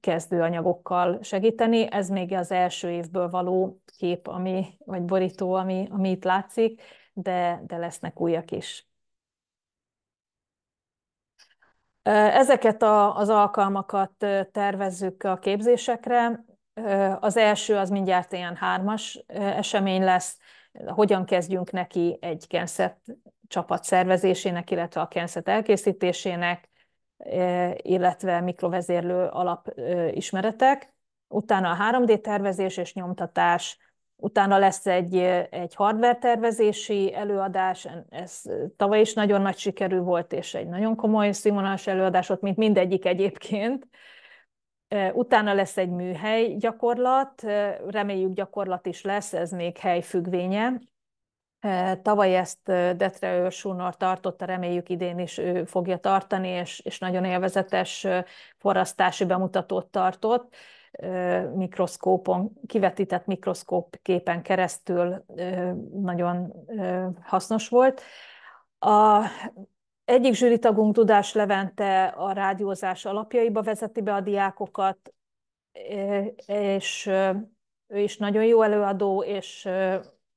A: kezdő anyagokkal segíteni. Ez még az első évből való kép, ami, vagy borító, ami, ami itt látszik, de, de lesznek újak is. Ezeket a, az alkalmakat tervezzük a képzésekre. Az első az mindjárt ilyen hármas esemény lesz, hogyan kezdjünk neki egy csapat szervezésének, illetve a kenszet elkészítésének, e, illetve mikrovezérlő alapismeretek. E, utána a 3D tervezés és nyomtatás, utána lesz egy, egy hardware tervezési előadás, ez tavaly is nagyon nagy sikerű volt, és egy nagyon komoly színvonalas előadás ott, mint mindegyik egyébként. E, utána lesz egy műhely gyakorlat, reméljük gyakorlat is lesz, ez még helyfüggvénye, Tavaly ezt Detre Őrsúnor tartotta, reméljük idén is ő fogja tartani, és, és nagyon élvezetes forrasztási bemutatót tartott mikroszkópon, kivetített mikroszkóp képen keresztül nagyon hasznos volt. A egyik zsűritagunk Tudás Levente a rádiózás alapjaiba vezeti be a diákokat, és ő is nagyon jó előadó, és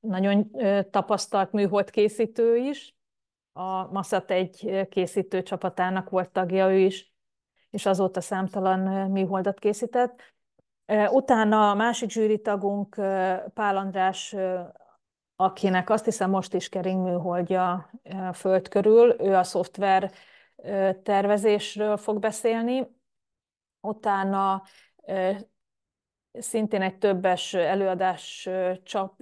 A: nagyon tapasztalt műhold készítő is, a Maszat egy készítő csapatának volt tagja ő is, és azóta számtalan műholdat készített. Utána a másik tagunk Pál András, akinek azt hiszem most is kering műholdja a föld körül, ő a szoftver tervezésről fog beszélni. Utána szintén egy többes előadás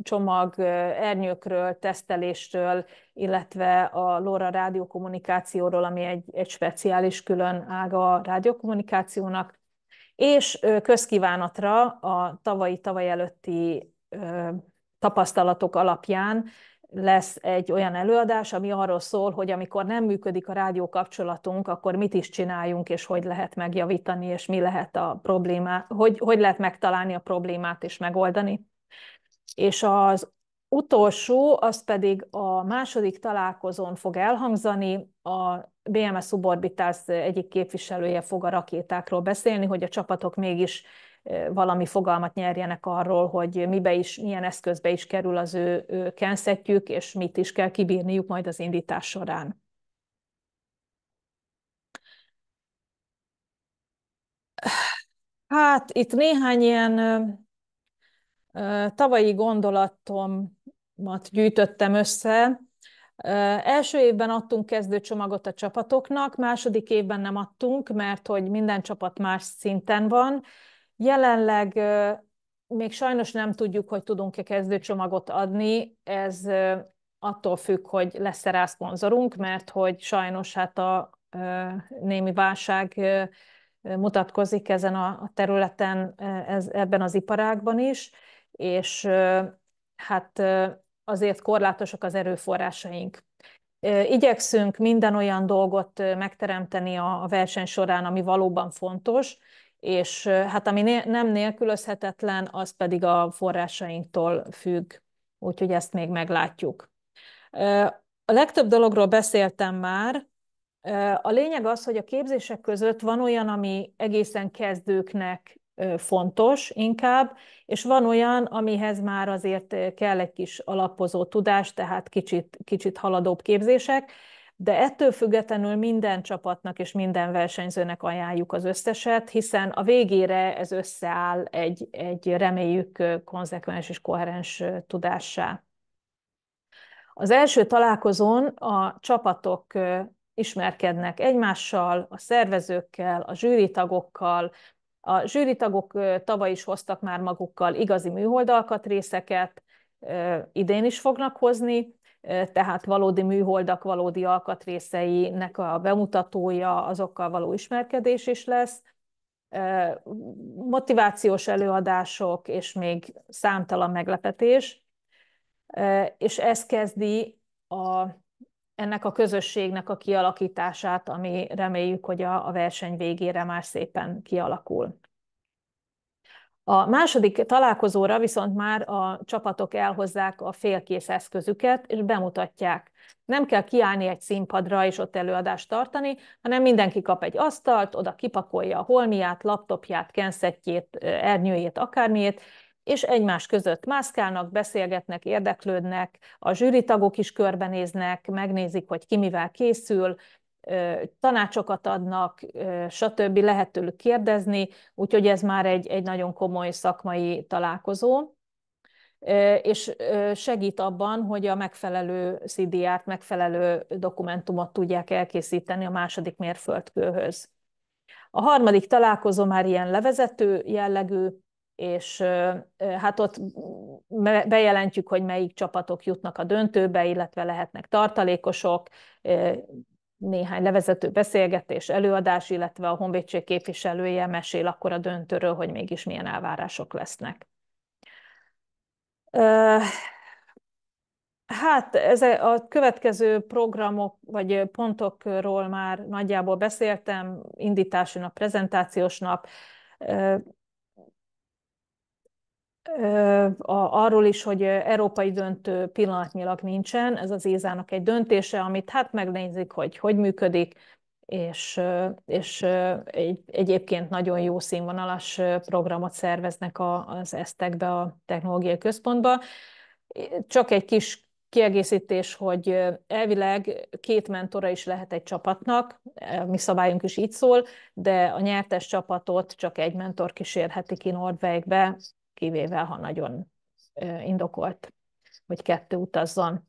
A: csomag ernyőkről, tesztelésről, illetve a LoRa rádiókommunikációról, ami egy, egy speciális külön ága a rádiókommunikációnak, és közkívánatra a tavalyi, tavaly előtti tapasztalatok alapján lesz egy olyan előadás, ami arról szól, hogy amikor nem működik a rádió kapcsolatunk, akkor mit is csináljunk, és hogy lehet megjavítani, és mi lehet a probléma, hogy, hogy lehet megtalálni a problémát és megoldani. És az utolsó, az pedig a második találkozón fog elhangzani, a BMS Suborbitals egyik képviselője fog a rakétákról beszélni, hogy a csapatok mégis valami fogalmat nyerjenek arról, hogy mibe is, milyen eszközbe is kerül az ő, kenszetjük, és mit is kell kibírniuk majd az indítás során. Hát itt néhány ilyen tavalyi gondolatomat gyűjtöttem össze. első évben adtunk kezdőcsomagot a csapatoknak, második évben nem adtunk, mert hogy minden csapat más szinten van. Jelenleg még sajnos nem tudjuk, hogy tudunk-e kezdőcsomagot adni, ez attól függ, hogy lesz-e rá szponzorunk, mert hogy sajnos hát a némi válság mutatkozik ezen a területen, ez, ebben az iparágban is, és hát azért korlátosak az erőforrásaink. Igyekszünk minden olyan dolgot megteremteni a verseny során, ami valóban fontos, és hát ami nem nélkülözhetetlen, az pedig a forrásainktól függ, úgyhogy ezt még meglátjuk. A legtöbb dologról beszéltem már, a lényeg az, hogy a képzések között van olyan, ami egészen kezdőknek fontos inkább, és van olyan, amihez már azért kell egy kis alapozó tudás, tehát kicsit, kicsit haladóbb képzések, de ettől függetlenül minden csapatnak és minden versenyzőnek ajánljuk az összeset, hiszen a végére ez összeáll egy, egy reméljük konzekvens és koherens tudássá. Az első találkozón a csapatok ismerkednek egymással, a szervezőkkel, a zsűritagokkal. A zsűritagok tavaly is hoztak már magukkal igazi részeket, idén is fognak hozni, tehát valódi műholdak, valódi alkatrészeinek a bemutatója, azokkal való ismerkedés is lesz, motivációs előadások, és még számtalan meglepetés, és ez kezdi a, ennek a közösségnek a kialakítását, ami reméljük, hogy a, a verseny végére már szépen kialakul. A második találkozóra viszont már a csapatok elhozzák a félkész eszközüket, és bemutatják. Nem kell kiállni egy színpadra és ott előadást tartani, hanem mindenki kap egy asztalt, oda kipakolja a holmiát, laptopját, kenszettjét, ernyőjét, akármiét, és egymás között mászkálnak, beszélgetnek, érdeklődnek, a zsűritagok is körbenéznek, megnézik, hogy ki mivel készül, tanácsokat adnak, stb. lehet tőlük kérdezni, úgyhogy ez már egy, egy nagyon komoly szakmai találkozó és segít abban, hogy a megfelelő CDR-t, megfelelő dokumentumot tudják elkészíteni a második mérföldkőhöz. A harmadik találkozó már ilyen levezető jellegű, és hát ott bejelentjük, hogy melyik csapatok jutnak a döntőbe, illetve lehetnek tartalékosok, néhány levezető beszélgetés, előadás, illetve a honvédség képviselője mesél akkor a döntőről, hogy mégis milyen elvárások lesznek. Hát ezek a következő programok vagy pontokról már nagyjából beszéltem, indítási nap, prezentációs nap arról is, hogy európai döntő pillanatnyilag nincsen, ez az Ézának egy döntése, amit hát megnézik, hogy hogy működik, és, és egy, egyébként nagyon jó színvonalas programot szerveznek a, az esztekbe a technológiai központba. Csak egy kis kiegészítés, hogy elvileg két mentora is lehet egy csapatnak, mi szabályunk is így szól, de a nyertes csapatot csak egy mentor kísérheti ki Nordvegbe, kivéve ha nagyon indokolt, hogy kettő utazzon.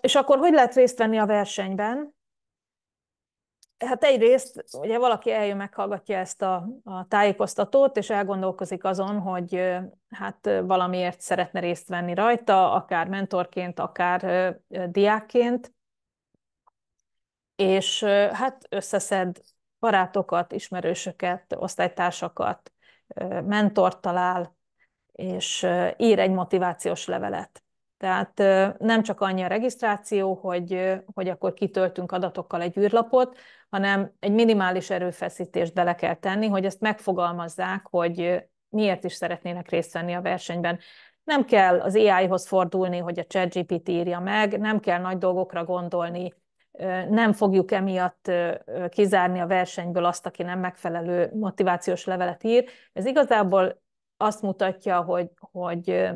A: És akkor hogy lehet részt venni a versenyben? Hát egyrészt, ugye valaki eljön, meghallgatja ezt a, a tájékoztatót, és elgondolkozik azon, hogy hát valamiért szeretne részt venni rajta, akár mentorként, akár diákként, és hát összeszed barátokat, ismerősöket, osztálytársakat, mentort talál, és ír egy motivációs levelet. Tehát nem csak annyi a regisztráció, hogy, hogy akkor kitöltünk adatokkal egy űrlapot, hanem egy minimális erőfeszítést bele kell tenni, hogy ezt megfogalmazzák, hogy miért is szeretnének részt venni a versenyben. Nem kell az AI-hoz fordulni, hogy a ChatGPT írja meg, nem kell nagy dolgokra gondolni, nem fogjuk emiatt kizárni a versenyből azt, aki nem megfelelő motivációs levelet ír. Ez igazából azt mutatja, hogy, hogy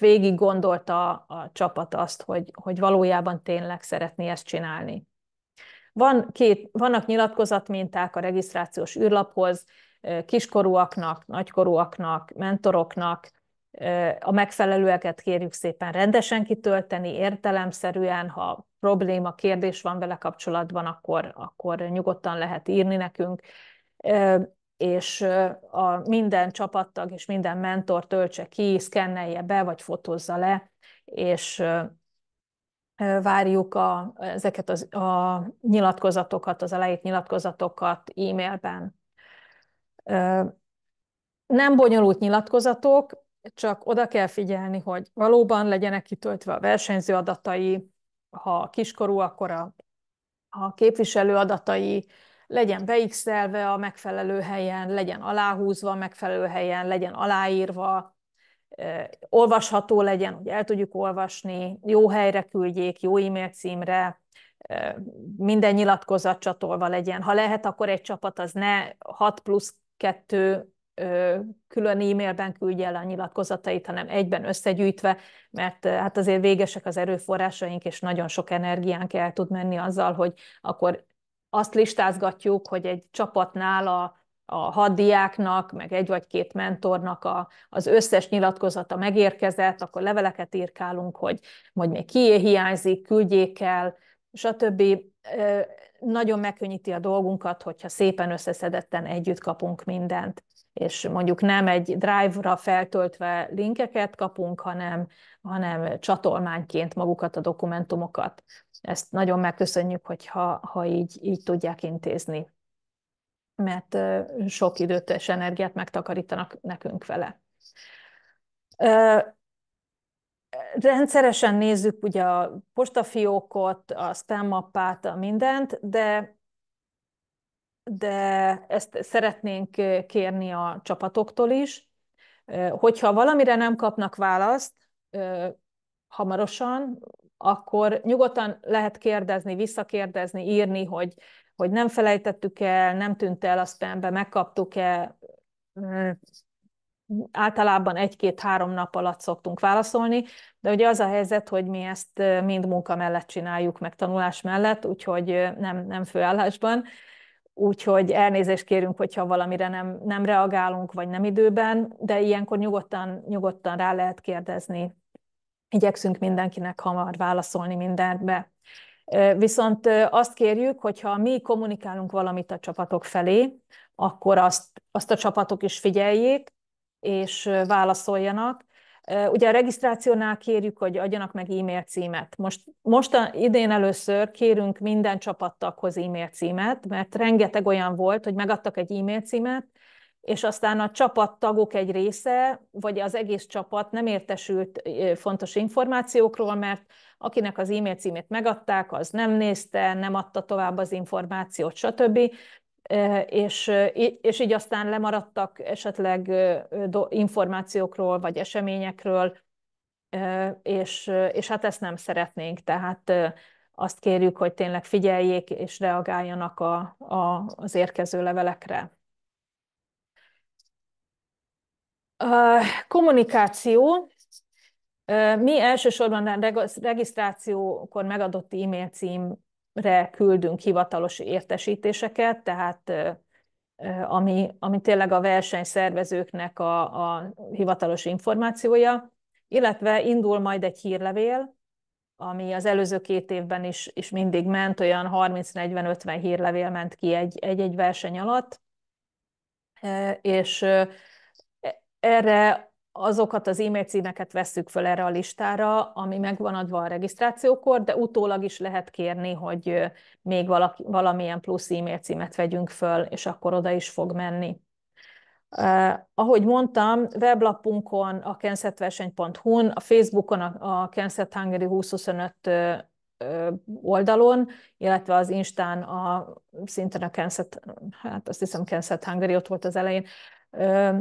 A: végig gondolta a csapat azt, hogy, hogy valójában tényleg szeretné ezt csinálni. Van két, vannak nyilatkozatminták a regisztrációs űrlaphoz, kiskorúaknak, nagykorúaknak, mentoroknak, a megfelelőeket kérjük szépen rendesen kitölteni, értelemszerűen, ha probléma, kérdés van vele kapcsolatban, akkor, akkor nyugodtan lehet írni nekünk, és a minden csapattag és minden mentor töltse ki, szkennelje be, vagy fotózza le, és várjuk a, ezeket az, a nyilatkozatokat, az elejét nyilatkozatokat e-mailben. Nem bonyolult nyilatkozatok, csak oda kell figyelni, hogy valóban legyenek kitöltve a versenyző adatai, ha kiskorú, akkor a, a képviselő adatai, legyen beixelve a megfelelő helyen, legyen aláhúzva a megfelelő helyen, legyen aláírva, olvasható legyen, hogy el tudjuk olvasni, jó helyre küldjék, jó e-mail címre, minden nyilatkozat csatolva legyen. Ha lehet, akkor egy csapat az ne 6 plusz 2 külön e-mailben küldje el a nyilatkozatait, hanem egyben összegyűjtve, mert hát azért végesek az erőforrásaink, és nagyon sok energiánk el tud menni azzal, hogy akkor azt listázgatjuk, hogy egy csapatnál a a haddiáknak, meg egy vagy két mentornak a, az összes nyilatkozata megérkezett, akkor leveleket írkálunk, hogy, hogy még kié hiányzik, küldjék el, stb. Nagyon megkönnyíti a dolgunkat, hogyha szépen összeszedetten együtt kapunk mindent és mondjuk nem egy drive-ra feltöltve linkeket kapunk, hanem, hanem csatolmányként magukat a dokumentumokat. Ezt nagyon megköszönjük, hogyha ha így, így tudják intézni, mert sok időt és energiát megtakarítanak nekünk vele rendszeresen nézzük ugye a postafiókot, a mappát, a mindent, de, de ezt szeretnénk kérni a csapatoktól is, hogyha valamire nem kapnak választ hamarosan, akkor nyugodtan lehet kérdezni, visszakérdezni, írni, hogy, hogy nem felejtettük el, nem tűnt el a spambe, megkaptuk-e, mm, általában egy-két-három nap alatt szoktunk válaszolni, de ugye az a helyzet, hogy mi ezt mind munka mellett csináljuk, meg tanulás mellett, úgyhogy nem, nem főállásban, úgyhogy elnézést kérünk, hogyha valamire nem, nem reagálunk, vagy nem időben, de ilyenkor nyugodtan, nyugodtan rá lehet kérdezni. Igyekszünk mindenkinek hamar válaszolni mindenbe. Viszont azt kérjük, hogyha mi kommunikálunk valamit a csapatok felé, akkor azt, azt a csapatok is figyeljék, és válaszoljanak. Ugye a regisztrációnál kérjük, hogy adjanak meg e-mail címet. Most, most a, idén először kérünk minden csapattaghoz e-mail címet, mert rengeteg olyan volt, hogy megadtak egy e-mail címet, és aztán a csapattagok egy része, vagy az egész csapat nem értesült fontos információkról, mert akinek az e-mail címét megadták, az nem nézte, nem adta tovább az információt, stb és, és így aztán lemaradtak esetleg információkról vagy eseményekről, és, és hát ezt nem szeretnénk, tehát azt kérjük, hogy tényleg figyeljék és reagáljanak a, a, az érkező levelekre. Kommunikáció. Mi elsősorban a regisztrációkor megadott e-mail cím re küldünk hivatalos értesítéseket, tehát ami, ami tényleg a versenyszervezőknek a, a hivatalos információja, illetve indul majd egy hírlevél, ami az előző két évben is, is mindig ment, olyan 30-40-50 hírlevél ment ki egy-egy verseny alatt, és e, erre azokat az e-mail címeket vesszük föl erre a listára, ami megvan adva a regisztrációkor, de utólag is lehet kérni, hogy még valaki, valamilyen plusz e-mail címet vegyünk föl, és akkor oda is fog menni. Uh, ahogy mondtam, weblapunkon, a kensetverseny.hu-n, a Facebookon, a, a Kenset Hungary 2025 uh, oldalon, illetve az Instán a, szintén a Kenset, hát azt hiszem Kenset Hungary ott volt az elején, uh,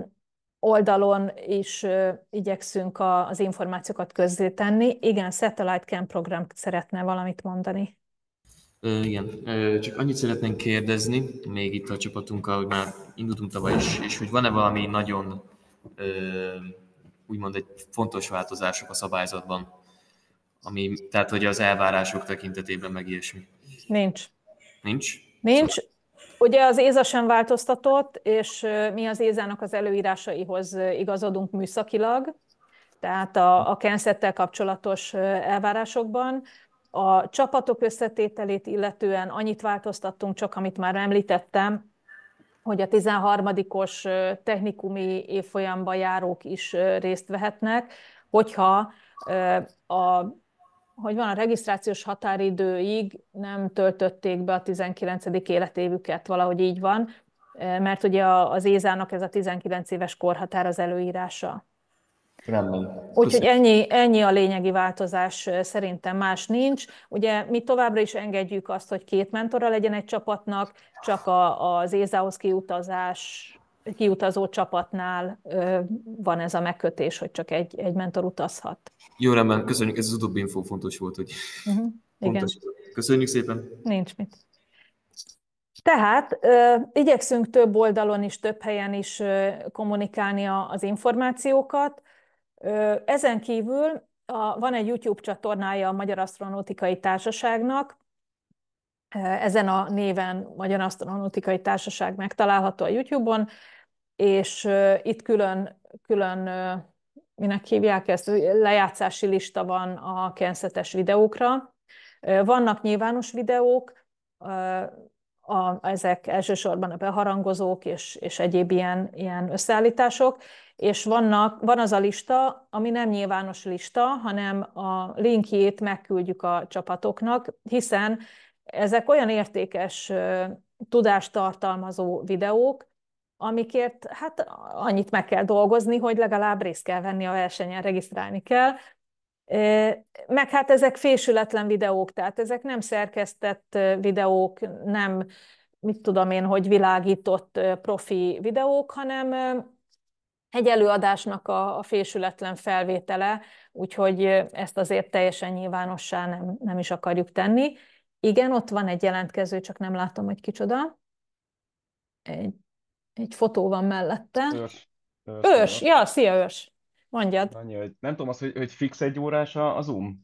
A: oldalon is igyekszünk a, az információkat közzétenni. Igen, Satellite Camp program szeretne valamit mondani.
B: Igen, csak annyit szeretnénk kérdezni, még itt a csapatunkkal, hogy már indultunk tavaly is, és hogy van-e valami nagyon úgymond egy fontos változások a szabályzatban, ami, tehát hogy az elvárások tekintetében meg ilyesmi. Nincs. Nincs?
A: Nincs, Ugye az Éza sem változtatott, és mi az Ézának az előírásaihoz igazodunk műszakilag, tehát a, a kenszettel kapcsolatos elvárásokban. A csapatok összetételét illetően annyit változtattunk, csak amit már említettem, hogy a 13-os technikumi évfolyamba járók is részt vehetnek, hogyha a hogy van a regisztrációs határidőig nem töltötték be a 19. életévüket, valahogy így van, e, mert ugye az Ézának ez a 19 éves korhatár az előírása. Rendben. Úgyhogy ennyi, ennyi a lényegi változás, e, szerintem más nincs. Ugye mi továbbra is engedjük azt, hogy két mentora legyen egy csapatnak, csak a, az Ézához kiutazás kiutazó csapatnál van ez a megkötés, hogy csak egy, egy mentor utazhat.
B: Jó, rendben, köszönjük, ez az utóbbi info fontos volt, hogy
A: uh-huh. Igen.
B: Köszönjük szépen.
A: Nincs mit. Tehát ö, igyekszünk több oldalon is, több helyen is ö, kommunikálni a, az információkat. Ö, ezen kívül a, van egy YouTube csatornája a Magyar Asztronautikai Társaságnak, ezen a néven Magyar Asztronautikai Társaság megtalálható a YouTube-on és itt külön, külön minek hívják ezt, lejátszási lista van a kenszetes videókra. Vannak nyilvános videók, a, ezek elsősorban a beharangozók és, és egyéb ilyen, ilyen összeállítások, és vannak, van az a lista, ami nem nyilvános lista, hanem a linkjét megküldjük a csapatoknak, hiszen ezek olyan értékes tudást tartalmazó videók, amikért hát annyit meg kell dolgozni, hogy legalább részt kell venni a versenyen, regisztrálni kell. Meg hát ezek fésületlen videók, tehát ezek nem szerkesztett videók, nem mit tudom én, hogy világított profi videók, hanem egy előadásnak a, a fésületlen felvétele, úgyhogy ezt azért teljesen nyilvánossá nem, nem is akarjuk tenni. Igen, ott van egy jelentkező, csak nem látom, hogy kicsoda. Egy egy fotó van mellette. Őrs. Őrs, ja, szia őrs. Mondjad.
B: Annyi, hogy nem tudom az, hogy, hogy fix egy órás a, a Zoom?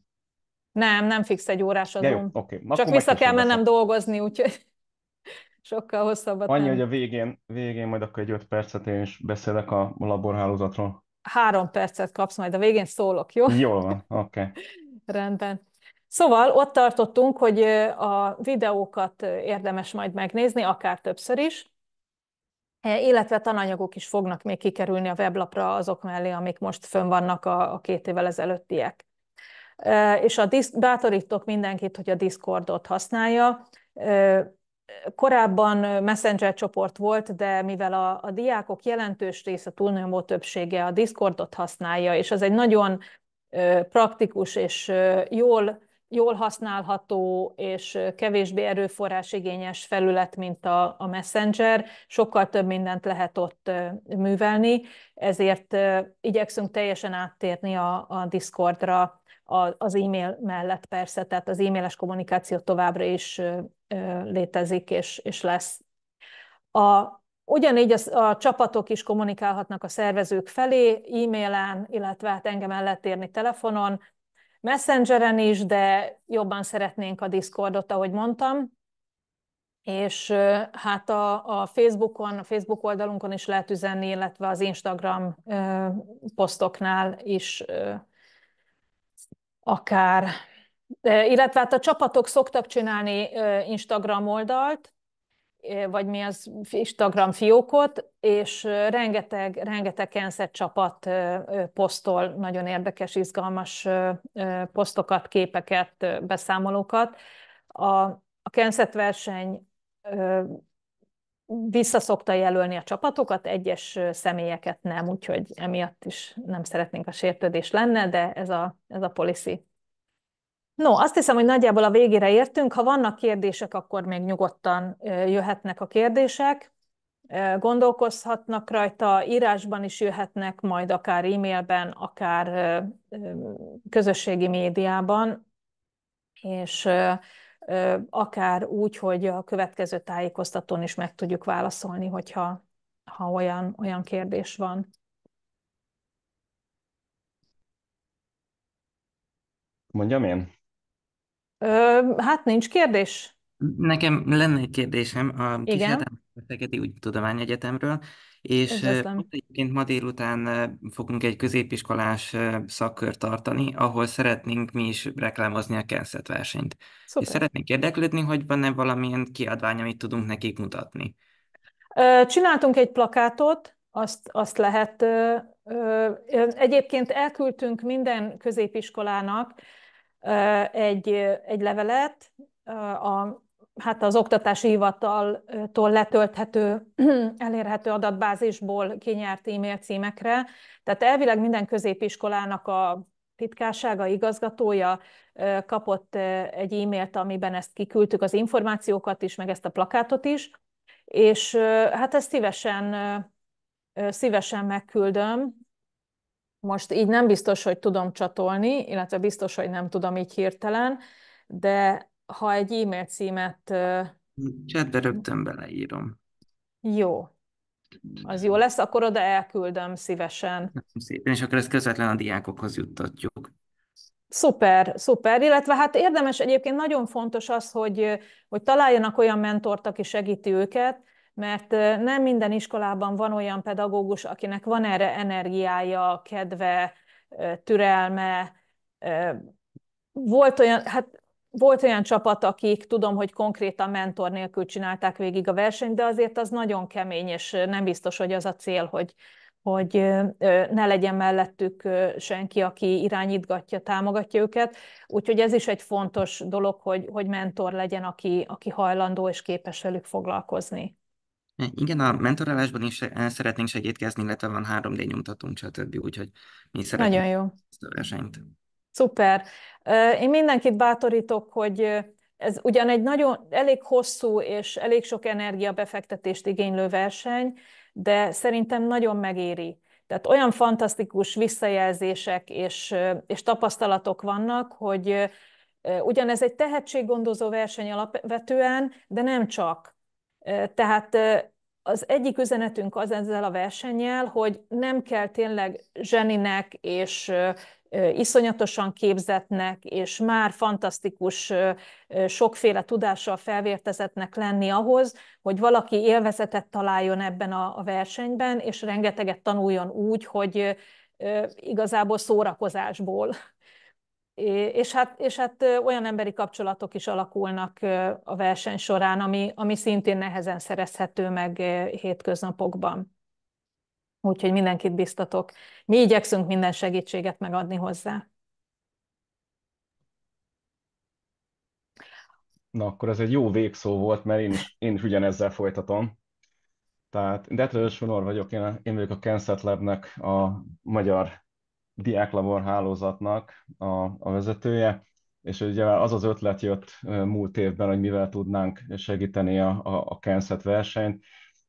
A: Nem, nem fix egy órás a De Zoom. Jó, okay. Csak vissza kell mennem lesz. dolgozni, úgyhogy sokkal hosszabbat Annyi, nem. hogy a
B: végén, végén majd akkor egy öt percet én is beszélek a laborhálózatról.
A: Három percet kapsz majd, a végén szólok, jó?
B: Jól van, oké. Okay.
A: Rendben. Szóval ott tartottunk, hogy a videókat érdemes majd megnézni, akár többször is, illetve tananyagok is fognak még kikerülni a weblapra azok mellé, amik most fönn vannak a, a két évvel ezelőttiek. És a disz, bátorítok mindenkit, hogy a Discordot használja. Korábban Messenger csoport volt, de mivel a, a diákok jelentős része, túlnyomó többsége a Discordot használja, és az egy nagyon praktikus és jól jól használható és kevésbé erőforrásigényes felület, mint a, a Messenger. Sokkal több mindent lehet ott művelni, ezért igyekszünk teljesen áttérni a, a Discordra az e-mail mellett persze, tehát az e-mailes kommunikáció továbbra is létezik és, és lesz. A, ugyanígy a, a csapatok is kommunikálhatnak a szervezők felé, e-mailen, illetve hát engem el lehet érni telefonon, Messengeren is, de jobban szeretnénk a Discordot, ahogy mondtam. És hát a, a Facebookon, a Facebook oldalunkon is lehet üzenni, illetve az Instagram ö, posztoknál is ö, akár. De, illetve hát a csapatok szoktak csinálni ö, Instagram oldalt, vagy mi az Instagram fiókot, és rengeteg, rengeteg Kenszer csapat posztol nagyon érdekes, izgalmas posztokat, képeket, beszámolókat. A, a Cancer verseny visszaszokta jelölni a csapatokat, egyes személyeket nem, úgyhogy emiatt is nem szeretnénk a sértődés lenne, de ez a, ez a policy. No, azt hiszem, hogy nagyjából a végére értünk. Ha vannak kérdések, akkor még nyugodtan jöhetnek a kérdések. Gondolkozhatnak rajta, írásban is jöhetnek, majd akár e-mailben, akár közösségi médiában, és akár úgy, hogy a következő tájékoztatón is meg tudjuk válaszolni, hogyha ha olyan, olyan kérdés van.
B: Mondjam én?
A: Ö, hát nincs kérdés. Nekem lenne egy kérdésem a Igen, Úgy Tudomány Egyetemről, és üdvözlöm. ott egyébként ma délután fogunk egy középiskolás szakkört tartani, ahol szeretnénk mi is reklámozni a Kenszet versenyt. És Szuper. szeretnénk érdeklődni, hogy van-e valamilyen kiadvány, amit tudunk nekik mutatni. Csináltunk egy plakátot, azt, azt lehet. Egyébként elküldtünk minden középiskolának egy, egy levelet, a, hát az oktatási hivataltól letölthető, elérhető adatbázisból kinyert e-mail címekre. Tehát elvileg minden középiskolának a titkársága, igazgatója kapott egy e-mailt, amiben ezt kiküldtük az információkat is, meg ezt a plakátot is, és hát ezt szívesen, szívesen megküldöm, most így nem biztos, hogy tudom csatolni, illetve biztos, hogy nem tudom így hirtelen, de ha egy e-mail címet... Csetbe rögtön beleírom. Jó. Az jó lesz, akkor oda elküldöm szívesen.
B: Szépen, és akkor ezt közvetlen a diákokhoz juttatjuk.
A: Szuper, szuper, illetve hát érdemes egyébként nagyon fontos az, hogy, hogy találjanak olyan mentort, aki segíti őket, mert nem minden iskolában van olyan pedagógus, akinek van erre energiája, kedve, türelme. Volt olyan, hát volt olyan csapat, akik tudom, hogy konkrétan mentor nélkül csinálták végig a versenyt, de azért az nagyon kemény, és nem biztos, hogy az a cél, hogy, hogy ne legyen mellettük senki, aki irányítgatja, támogatja őket. Úgyhogy ez is egy fontos dolog, hogy, hogy mentor legyen, aki, aki hajlandó és képes velük foglalkozni. Igen,
B: a mentorálásban is eh, szeretnénk segítkezni, illetve van 3D nyomtatunk, stb. Úgyhogy mi szeretnénk Nagyon jó.
A: ezt a versenyt. Szuper. Én mindenkit bátorítok, hogy ez ugyan egy nagyon elég hosszú és elég sok energia befektetést igénylő verseny, de szerintem nagyon megéri. Tehát olyan fantasztikus visszajelzések és, és tapasztalatok vannak, hogy ugyanez egy tehetséggondozó verseny alapvetően, de nem csak. Tehát az egyik üzenetünk az ezzel a versennyel, hogy nem kell tényleg zseninek és iszonyatosan képzetnek, és már fantasztikus, sokféle tudással felvértezetnek lenni ahhoz, hogy valaki élvezetet találjon ebben a versenyben, és rengeteget tanuljon úgy, hogy igazából szórakozásból és hát, és hát olyan emberi kapcsolatok is alakulnak a verseny során, ami, ami szintén nehezen szerezhető meg hétköznapokban. Úgyhogy mindenkit biztatok. Mi igyekszünk minden segítséget megadni hozzá.
B: Na, akkor ez egy jó végszó volt, mert én is, én is ugyanezzel folytatom. Tehát Detrős Sonor vagyok, én, én vagyok a Kenset Labnek a magyar diáklabor hálózatnak a, a vezetője, és ugye az az ötlet jött múlt évben, hogy mivel tudnánk segíteni a, a, a Kenszet versenyt,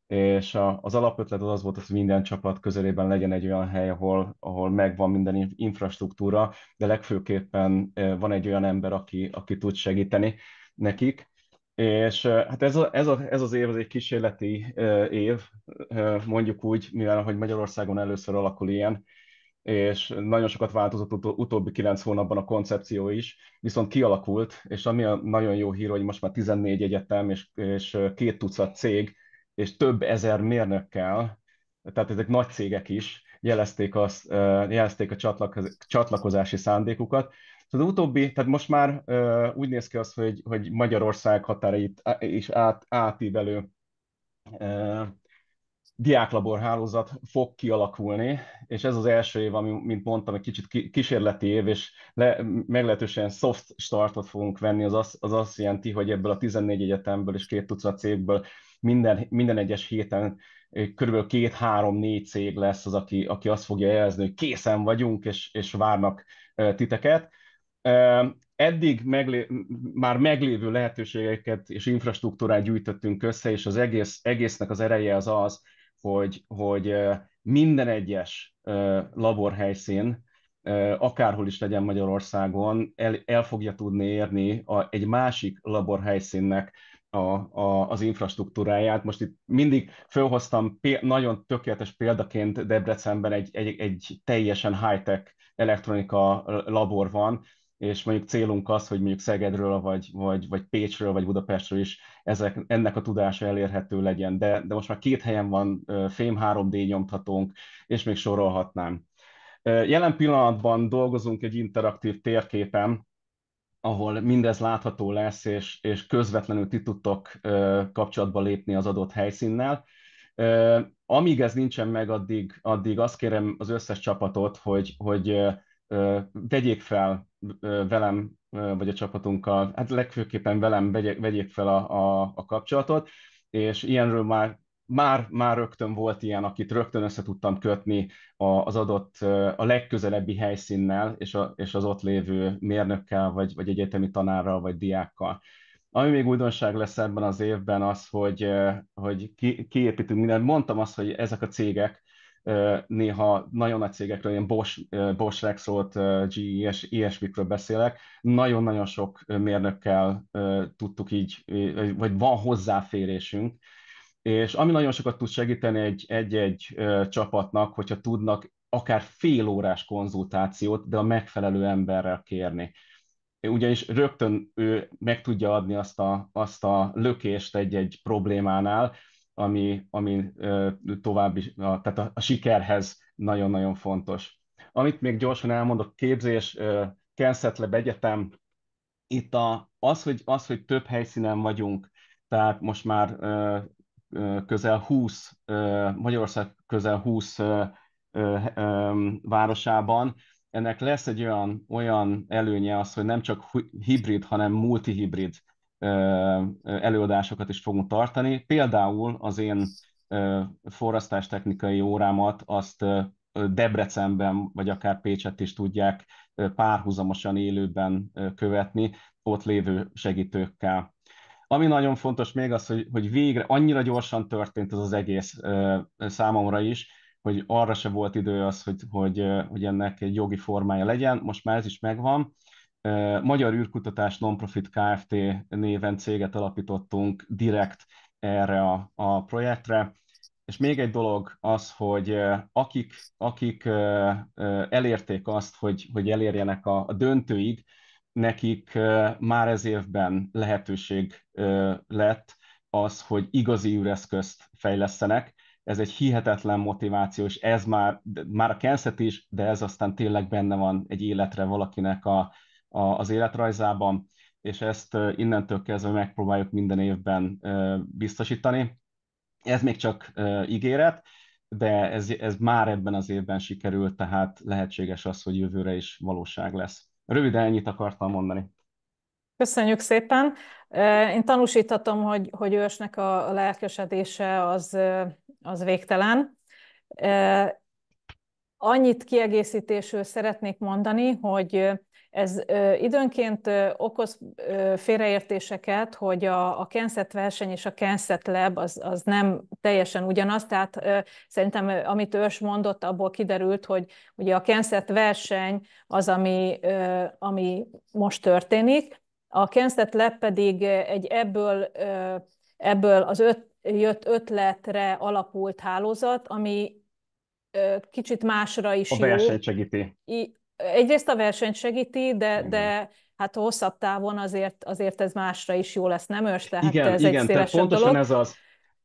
B: és a, az alapötlet az, az volt, hogy minden csapat közelében legyen egy olyan hely, ahol, ahol megvan minden infrastruktúra, de legfőképpen van egy olyan ember, aki, aki tud segíteni nekik. És hát ez, a, ez, a, ez az év az egy kísérleti év, mondjuk úgy, mivel hogy Magyarországon először alakul ilyen, és nagyon sokat változott ut- utóbbi kilenc hónapban a koncepció is, viszont kialakult, és ami a nagyon jó hír, hogy most már 14 egyetem és, és két tucat cég, és több ezer mérnökkel, tehát ezek nagy cégek is jelezték, az jelezték a csatlak, csatlakozási szándékukat. Az utóbbi, tehát most már úgy néz ki az, hogy, hogy Magyarország határait is át, átívelő diáklabor hálózat fog kialakulni, és ez az első év, ami, mint mondtam, egy kicsit kísérleti év, és le, meglehetősen soft startot fogunk venni, az az az azt jelenti, hogy ebből a 14 egyetemből és két tucat cégből minden, minden egyes héten körülbelül két-három-négy cég lesz az, aki, aki azt fogja jelezni, hogy készen vagyunk, és, és várnak titeket. Eddig meglé- már meglévő lehetőségeket és infrastruktúrát gyűjtöttünk össze, és az egész, egésznek az ereje az az, hogy, hogy minden egyes laborhelyszín, akárhol is legyen Magyarországon, el, el fogja tudni érni a, egy másik laborhelyszínnek a, a, az infrastruktúráját. Most itt mindig felhoztam nagyon tökéletes példaként Debrecenben egy, egy, egy teljesen high-tech elektronika labor van, és mondjuk célunk az, hogy mondjuk Szegedről, vagy, vagy, vagy Pécsről, vagy Budapestről is ezek, ennek a tudása elérhető legyen. De, de most már két helyen van fém 3D nyomtatónk, és még sorolhatnám. Jelen pillanatban dolgozunk egy interaktív térképen, ahol mindez látható lesz, és, és közvetlenül ti tudtok kapcsolatba lépni az adott helyszínnel. Amíg ez nincsen meg, addig, addig azt kérem az összes csapatot, hogy, hogy vegyék fel velem, vagy a csapatunkkal, hát legfőképpen velem vegyék, vegyék fel a, a, a kapcsolatot, és ilyenről már már, már rögtön volt ilyen, akit rögtön össze tudtam kötni az adott, a legközelebbi helyszínnel, és, a, és az ott lévő mérnökkel, vagy, vagy egyetemi tanárral, vagy diákkal. Ami még újdonság lesz ebben az évben az, hogy, hogy ki, kiépítünk mindent. Mondtam azt, hogy ezek a cégek, néha nagyon nagy cégekről, ilyen Bosch, Bosch Rexroth, GE és ESP-ről beszélek, nagyon-nagyon sok mérnökkel tudtuk így, vagy van hozzáférésünk, és ami nagyon sokat tud segíteni egy, egy-egy csapatnak, hogyha tudnak akár fél órás konzultációt, de a megfelelő emberrel kérni ugyanis rögtön ő meg tudja adni azt a, azt a lökést egy-egy problémánál, ami, ami további, tehát a, a sikerhez nagyon-nagyon fontos. Amit még gyorsan elmondok, képzés, Kenseth Egyetem, itt a, az, hogy, az, hogy több helyszínen vagyunk, tehát most már közel 20, Magyarország közel 20 városában, ennek lesz egy olyan, olyan előnye az, hogy nem csak hibrid, hanem multihibrid előadásokat is fogunk tartani. Például az én forrás-technikai órámat azt Debrecenben, vagy akár Pécset is tudják párhuzamosan élőben követni, ott lévő segítőkkel. Ami nagyon fontos még az, hogy, hogy végre annyira gyorsan történt ez az egész számomra is, hogy arra se volt idő az, hogy, hogy, hogy ennek egy jogi formája legyen, most már ez is megvan, Magyar űrkutatás Nonprofit Kft. néven céget alapítottunk direkt erre a, a projektre. És még egy dolog az, hogy akik, akik elérték azt, hogy, hogy elérjenek a, a döntőig, nekik már ez évben lehetőség lett az, hogy igazi üreszközt fejlesztenek. Ez egy hihetetlen motiváció, és ez már, már a kenszet is, de ez aztán tényleg benne van egy életre valakinek a, a, az életrajzában, és ezt innentől kezdve megpróbáljuk minden évben biztosítani. Ez még csak ígéret, de ez, ez már ebben az évben sikerült, tehát lehetséges az, hogy jövőre is valóság lesz. Röviden ennyit akartam mondani.
A: Köszönjük szépen. Én tanúsíthatom, hogy, hogy ősnek a lelkesedése az, az végtelen. Annyit kiegészítésről szeretnék mondani, hogy ez ö, időnként ö, okoz ö, félreértéseket, hogy a, a Kenset verseny és a Kenset Lab az, az nem teljesen ugyanaz, tehát ö, szerintem amit Ős mondott, abból kiderült, hogy ugye a Kenset verseny az, ami, ö, ami most történik, a Kenset Lab pedig egy ebből, ö, ebből az öt, jött ötletre alapult hálózat, ami kicsit másra is a jó. A versenyt segíti egyrészt a versenyt segíti, de, de hát hosszabb távon azért, azért ez másra is jó lesz, nem ős? Tehát igen, ez igen, egy tehát pontosan dolog. ez az.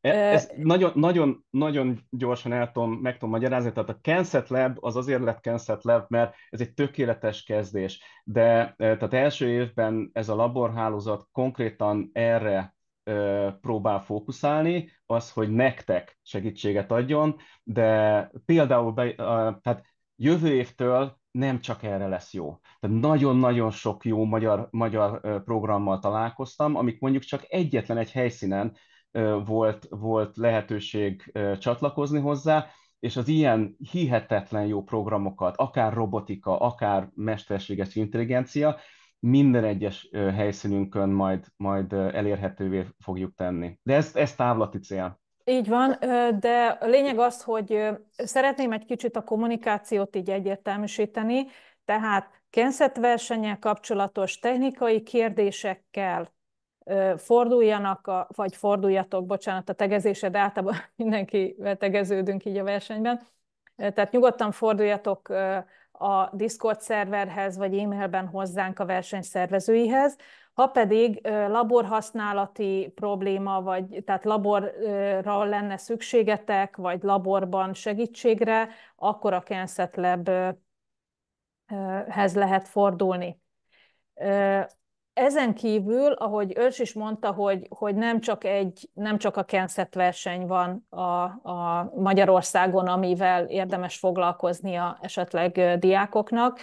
A: E, ezt
B: nagyon, nagyon, nagyon gyorsan el tudom, meg tudom magyarázni, tehát a Kenset Lab az azért lett Kenset Lab, mert ez egy tökéletes kezdés, de e, tehát első évben ez a laborhálózat konkrétan erre e, próbál fókuszálni, az, hogy nektek segítséget adjon, de például be, tehát jövő évtől nem csak erre lesz jó. Tehát nagyon-nagyon sok jó magyar, magyar programmal találkoztam, amik mondjuk csak egyetlen egy helyszínen volt, volt lehetőség csatlakozni hozzá, és az ilyen hihetetlen jó programokat, akár robotika, akár mesterséges intelligencia, minden egyes helyszínünkön majd, majd elérhetővé fogjuk tenni. De ez, ez távlati cél.
A: Így van, de a lényeg az, hogy szeretném egy kicsit a kommunikációt így egyértelműsíteni, tehát versenyel kapcsolatos technikai kérdésekkel forduljanak, a, vagy forduljatok, bocsánat, a tegezésed általában mindenki tegeződünk így a versenyben. Tehát nyugodtan forduljatok a Discord szerverhez, vagy e-mailben hozzánk a versenyszervezőihez, ha pedig laborhasználati probléma, vagy tehát laborra lenne szükségetek, vagy laborban segítségre, akkor a Kenset Lab-hez lehet fordulni. Ezen kívül, ahogy Őrs is mondta, hogy, hogy nem, csak egy, nem csak a Kenset verseny van a, a Magyarországon, amivel érdemes foglalkoznia esetleg diákoknak.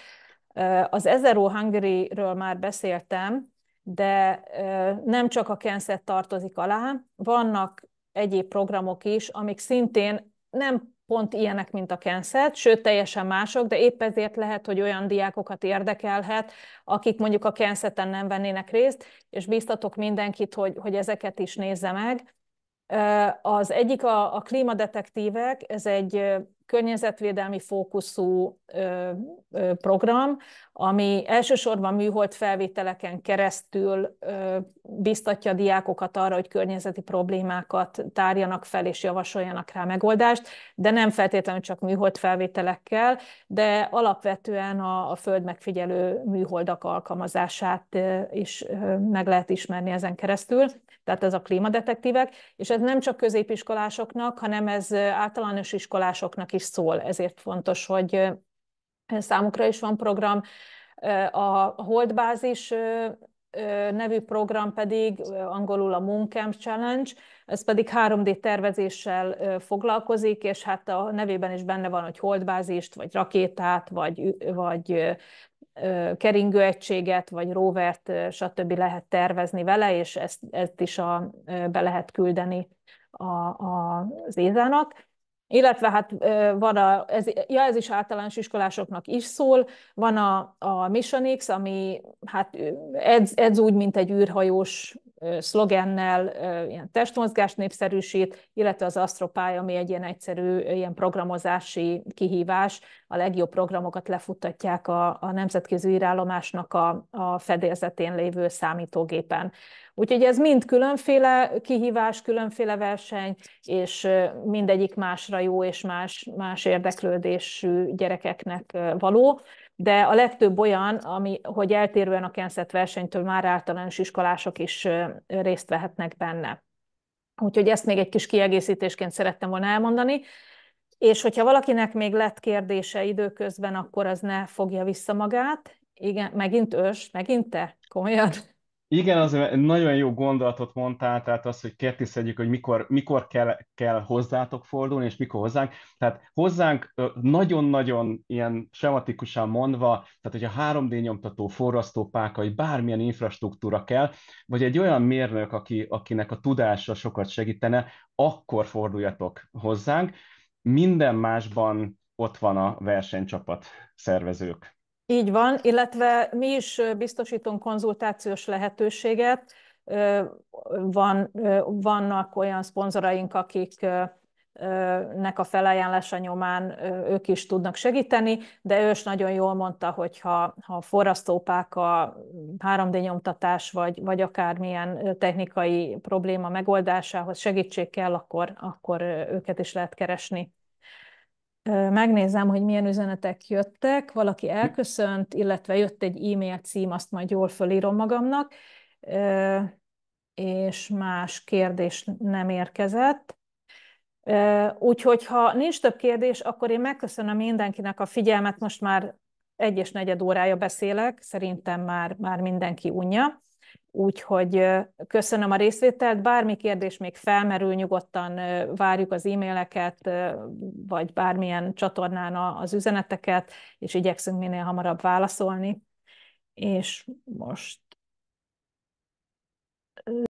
A: Az Ezeró Hungary-ről már beszéltem, de nem csak a kenszet tartozik alá, vannak egyéb programok is, amik szintén nem pont ilyenek, mint a kenszet, sőt, teljesen mások, de épp ezért lehet, hogy olyan diákokat érdekelhet, akik mondjuk a kenszeten nem vennének részt, és biztatok mindenkit, hogy, hogy ezeket is nézze meg. Az egyik a, a klímadetektívek, ez egy környezetvédelmi fókuszú ö, ö, program, ami elsősorban műhold felvételeken keresztül ö, biztatja a diákokat arra, hogy környezeti problémákat tárjanak fel és javasoljanak rá megoldást, de nem feltétlenül csak műhold felvételekkel, de alapvetően a, a föld megfigyelő műholdak alkalmazását is meg lehet ismerni ezen keresztül, tehát ez a klímadetektívek, és ez nem csak középiskolásoknak, hanem ez általános iskolásoknak is szól, ezért fontos, hogy számukra is van program. A Holdbázis nevű program pedig angolul a Mooncamp Challenge, ez pedig 3D tervezéssel foglalkozik, és hát a nevében is benne van, hogy holdbázist, vagy rakétát, vagy, vagy keringőegységet, vagy rovert, stb. lehet tervezni vele, és ezt, ezt is a, be lehet küldeni a, a, az ézának. Illetve hát van a, ez, ja, ez is általános iskolásoknak is szól, van a, a Mission X, ami hát ez ez úgy, mint egy űrhajós szlogennel, ilyen testmozgást népszerűsít, illetve az Astropály, ami egy ilyen egyszerű ilyen programozási kihívás. A legjobb programokat lefuttatják a, a nemzetközi írállomásnak a, a fedélzetén lévő számítógépen. Úgyhogy ez mind különféle kihívás, különféle verseny, és mindegyik másra jó és más, más érdeklődésű gyerekeknek való de a legtöbb olyan, ami, hogy eltérően a Kenszett versenytől már általános iskolások is részt vehetnek benne. Úgyhogy ezt még egy kis kiegészítésként szerettem volna elmondani. És hogyha valakinek még lett kérdése időközben, akkor az ne fogja vissza magát. Igen, megint ős, megint te? Komolyan?
B: Igen, az nagyon jó gondolatot mondtál, tehát az, hogy kettészedjük, hogy mikor, mikor kell, kell hozzátok fordulni, és mikor hozzánk. Tehát hozzánk nagyon-nagyon ilyen sematikusan mondva, tehát hogyha 3D nyomtató, forrasztópáka, vagy bármilyen infrastruktúra kell, vagy egy olyan mérnök, aki, akinek a tudása sokat segítene, akkor forduljatok hozzánk. Minden másban ott van a versenycsapat szervezők.
A: Így van, illetve mi is biztosítunk konzultációs lehetőséget. Van, vannak olyan szponzoraink, akik nek a felajánlása nyomán ők is tudnak segíteni, de ő is nagyon jól mondta, hogy ha, ha a 3D nyomtatás vagy, vagy akármilyen technikai probléma megoldásához segítség kell, akkor, akkor őket is lehet keresni megnézem, hogy milyen üzenetek jöttek, valaki elköszönt, illetve jött egy e-mail cím, azt majd jól fölírom magamnak, és más kérdés nem érkezett. Úgyhogy, ha nincs több kérdés, akkor én megköszönöm mindenkinek a figyelmet, most már egy és negyed órája beszélek, szerintem már, már mindenki unja. Úgyhogy köszönöm a részvételt, bármi kérdés még felmerül, nyugodtan várjuk az e-maileket, vagy bármilyen csatornán az üzeneteket, és igyekszünk minél hamarabb válaszolni. És most